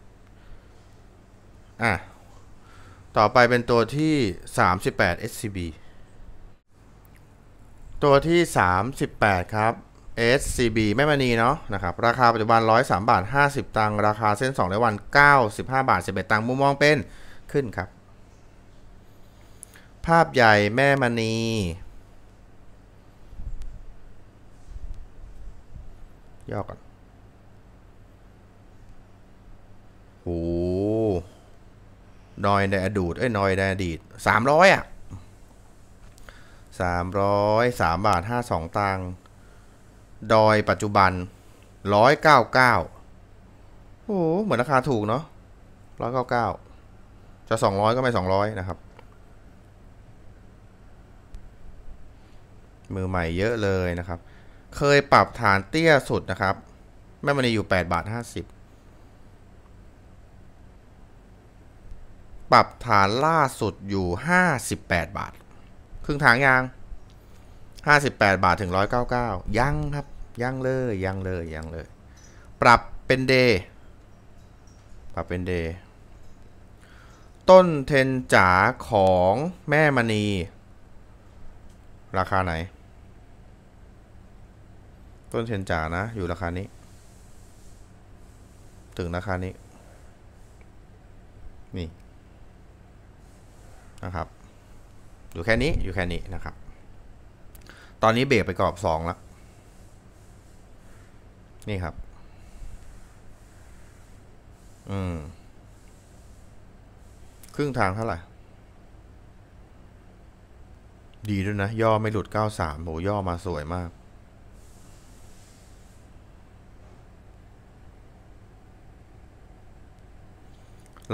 อ่ะ ต่อไปเป็นตัวที่สามสิบแปด SCB ตัวที่สสามิบแปดครับ SCB แม่มณีเนาะ นะครับ ราคาปัจจุบันร้อสามบาทห้าสิบตังค์ ราคาเส้น2และวันเก้าสิบห้าบาทเส็ดตังค์ มุมมองเป็นขึ้นครับภาพใหญ่แม่มณีย่อก่อนโอ้นอยในอดูดเอ้ยนอยในอดีตสามร้อยอ่ะสามร้อยสามบาทห้าสองตัง ดอยปัจจุบันร้อยเก้าเก้าโอ้เหมือนราคาถูกเนาะร้อยเก้าเก้าจะสองร้อยก็ไม่สองร้อยนะครับมือใหม่เยอะเลยนะครับ เคยปรับฐานเตี้ยสุดนะครับ แม่มณีอยู่8บาท50 ปรับฐานล่าสุดอยู่ 58 บาท ครึ่งทางยาง58บาทถึง199ยังครับยังเลยยังเลยยังเลย ปรับเป็นเดย์ปรับเป็นเดย์ต้นเทนจ๋าของแม่มณี ราคาไหนต้นเชนจ่านะ อยู่ราคานี้ ถึงราคานี้ นี่ นะครับ อยู่แค่นี้อยู่แค่นี้นะครับ ตอนนี้เบรกไปกรอบสองแล้ว นี่ครับอืมครึ่งทางเท่าไหร่ ดีด้วยนะ ย่อไม่หลุดเก้าามโหย่อมาสวยมาก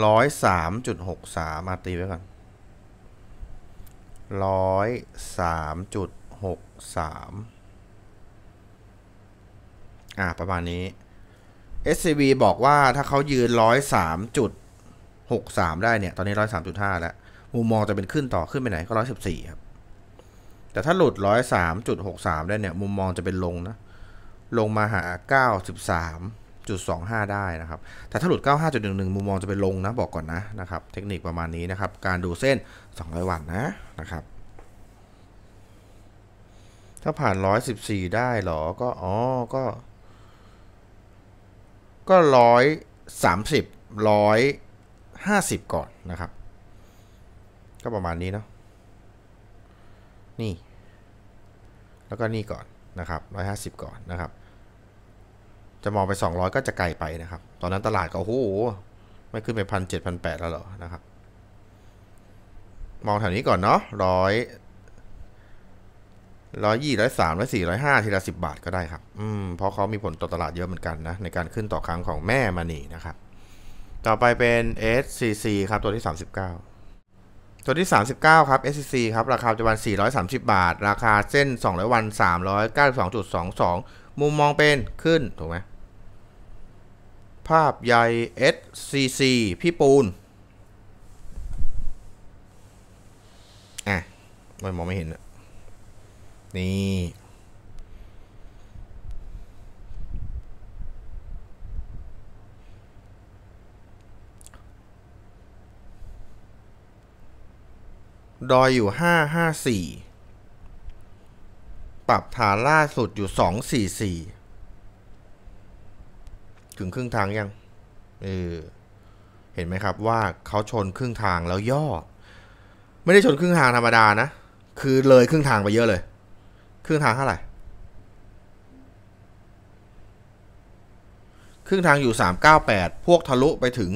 ร้อยสามจุดหกสามมาตีไว้ก่อนร้อยสามจุดหกสามอ่า ประมาณนี้ SCB บอกว่าถ้าเขายืนร้อยสามจุดหกสามได้เนี่ย ตอนนี้ร้อยสามจุดห้าแล้ว มุมมองจะเป็นขึ้นต่อขึ้นไปไหนก็ร้อยสิบสี่ครับ แต่ถ้าหลุดร้อยสามจุดหกสามได้เนี่ย มุมมองจะเป็นลงนะ ลงมาหาเก้าสิบสาม95.25 ได้นะครับแต่ถ้าหลุด 95.11มุมมองจะเป็นลงนะบอกก่อนนะนะครับ เทคนิคประมาณนี้นะครับ การดูเส้น 200 วันนะนะครับ ถ้าผ่าน 114 ได้หรอก็อ๋อก็ก็130 150 ก่อนนะครับ ก็ประมาณนี้เนาะนี่ แล้วก็นี่ก่อนนะครับ 150 ก่อนนะครับจะมองไป 200 ก็จะไกลไปนะครับ ตอนนั้นตลาดก็โอ้โห ไม่ขึ้นไปพันเจ็ดพันแปดแล้วหรอ นะครับ มองแถวนี้ก่อนเนาะร้อยร้อยยี่ร้อยสามร้อยสี่ร้อยห้าทีละสิบบาทก็ได้ครับ อืม เพราะเขามีผลต่อตลาดเยอะเหมือนกันนะ ในการขึ้นต่อครั้งของแม่มานีนะครับ ต่อไปเป็น SCC ครับ ตัวที่ 39 ตัวที่ 39 ครับ SCC ครับ ราคาปัจจุบัน 430 บาท ราคาเส้น 200วัน392.22 มุมมองเป็นขึ้นถูกไหมภาพใหญ่ SCC พี่ปูนอ่ะไม่มองไม่เห็น นี่ ดอยอยู่ห้าห้าสี่ ปรับฐานล่าสุดอยู่สองสี่สี่ถึงครึ่งทางยังเออเห็นไหมครับว่าเขาชนครึ่งทางแล้วย่อ ไม่ได้ชนครึ่งทางธรรมดานะ คือเลยครึ่งทางไปเยอะเลย ครึ่งทางเท่าไหร่ ครึ่งทางอยู่สาามเก้แปดพวกทะลุไปถึง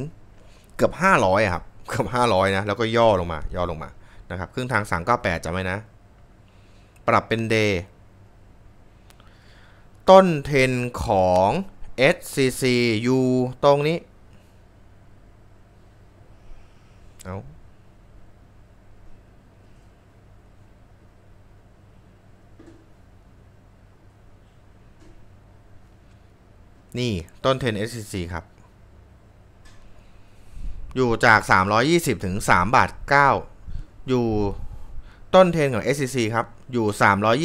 เกือบห้าร้อยครับ เกือบห้าร้อยนะแล้วก็ย่อลงมาย่อลงมา นะครับครึ่งทางสาามเก้แปดจำไว้นะ ปรับเป็นเดย์ต้นเทนของ SCC U ตรงนี้ เอานี่ ต้นเทน SCC ครับ อยู่จาก 320 ถึง3บาท9อยู่ต้นเทนของ SCC ครับ อยู่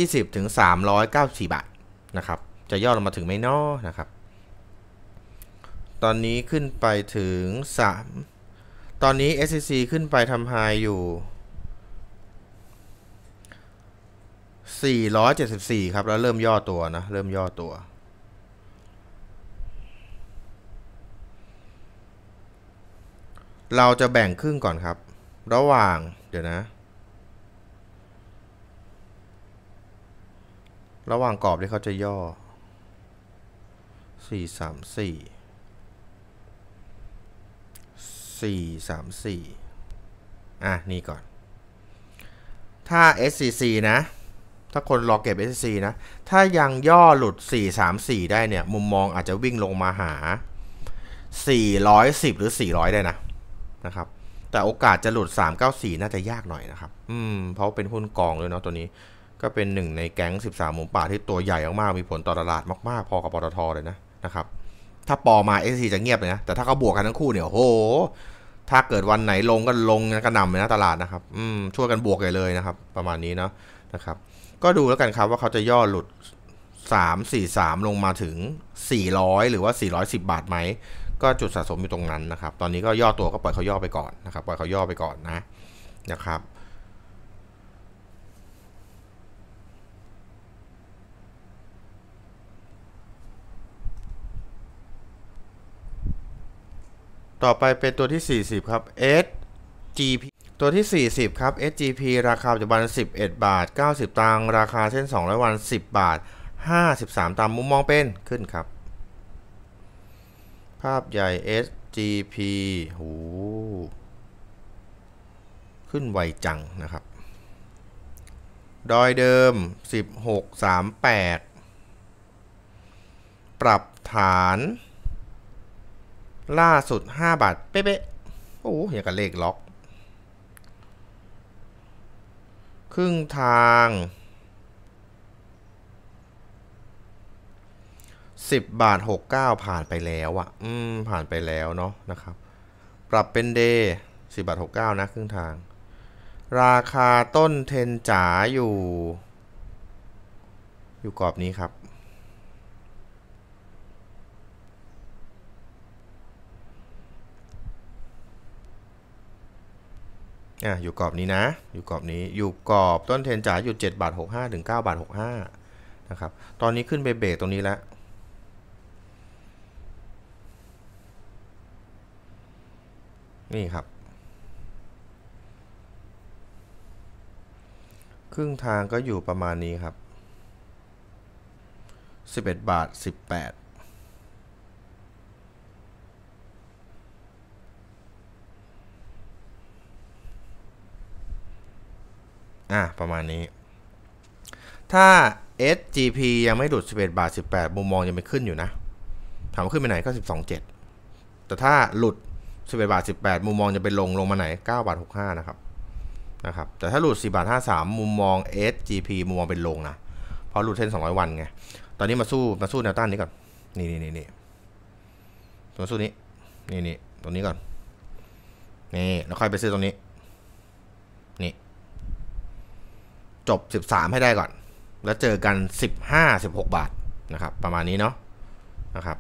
320 ถึง 394 บาท นะครับ จะย่อลงมาถึงไม่นอนะครับตอนนี้ขึ้นไปถึง 3 ตอนนี้ SCC ขึ้นไปทำไฮอยู่ 474 ครับ แล้วเริ่มย่อตัวนะ เริ่มย่อตัว เราจะแบ่งครึ่งก่อนครับ ระหว่าง เดี๋ยวนะ ระหว่างกรอบที่เขาจะย่อ 434 4 3 4 อ่ะ นี่ก่อน ถ้า SCC นะ ถ้าคนรอเก็บ SCC นะ ถ้ายังย่อหลุด 4 3 4 ได้เนี่ย มุมมองอาจจะวิ่งลงมาหา 410 หรือ 400 ได้นะ นะครับ แต่โอกาสจะหลุด 394 น่าจะยากหน่อยนะครับ อืม เพราะเป็นหุ้นกองเลยเนาะตัวนี้ ก็เป็นหนึ่งในแก๊ง13หมูป่าที่ตัวใหญ่มากๆ มีผลต่อตลาดมากๆ พอกับปตทเลยนะ นะครับ ถ้าปอมา s อจะเงียบเลยนะ แต่ถ้าเขาบวกกันทั้งคู่เนี่ยโหถ้าเกิดวันไหนลงก็ลงกระหน่ำเลยนะตลาดนะครับอืมช่วยกันบวกเลยนะครับ ประมาณนี้เนาะนะครับ ก็ดูแล้วกันครับว่าเขาจะย่อหลุด 3 4 3 ลงมาถึง 400 หรือว่า 410 บาทไหม ก็จุดสะสมอยู่ตรงนั้นนะครับตอนนี้ก็ย่อตัวก็ปล่อยเขาย่อไปก่อนนะครับปล่อยเขาย่อไปก่อนนะ นะครับต่อไปเป็นตัวที่ 40 ครับ SGP ตัวที่ 40 ครับ SGP ราคาปัจจุบัน11 บาท 90ตังค์ราคาเส้น 200 วัน 10 บาท 53 ตามมุมมองเป็น ขึ้นครับ ภาพใหญ่ SGP หู ขึ้นไวจังนะครับ ดอยเดิม 1638 ปรับฐานล่าสุด 5 บาทเป๊ะๆ โอ้ยอย่างกับเลขล็อก ครึ่งทาง 10 บาท 69ผ่านไปแล้วอะ่ะอืม ผ่านไปแล้วเนาะนะครับ ปรับเป็นเดย์10 บาท 69นะครึ่งทาง ราคาต้นเทนจ๋าอยู่ อยู่กรอบนี้ครับอ่ะอยู่กรอบนี้นะ อยู่กรอบนี้ อยู่กรอบต้นเทนจ่าอยู่ 7บาท65 ถึง 9บาท65 นะครับ ตอนนี้ขึ้นไปเบรกตรงนี้แล้ว นี่ครับ ครึ่งทางก็อยู่ประมาณนี้ครับ 11 บาท 18อ่ะประมาณนี้ถ้า SGP ยังไม่หลุด 11บาท18 มุมมองยังไม่ขึ้นอยู่นะถามว่าขึ้นไปไหนก็12.7 แต่ถ้าหลุด 11บาท18 มุมมองจะไปลงลงมาไหน9บาท65นะครับนะครับแต่ถ้าหลุด4บาท53 มุมมอง SGP มุมมองเป็นลงนะเพราะหลุดเส้น200 วันไงตอนนี้มาสู้มาสู้แนวต้านนี้ก่อนนี่นี่นี่นี่มาสู้นี้นี่นี่ตรงนี้ก่อนนี่แล้วค่อยไปซื้อตรงนี้จบ13 ให้ได้ก่อน แล้วเจอกัน15 16บาทนะครับ ประมาณนี้เนาะนะครับ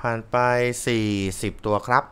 ผ่านไป 40 ตัวครับ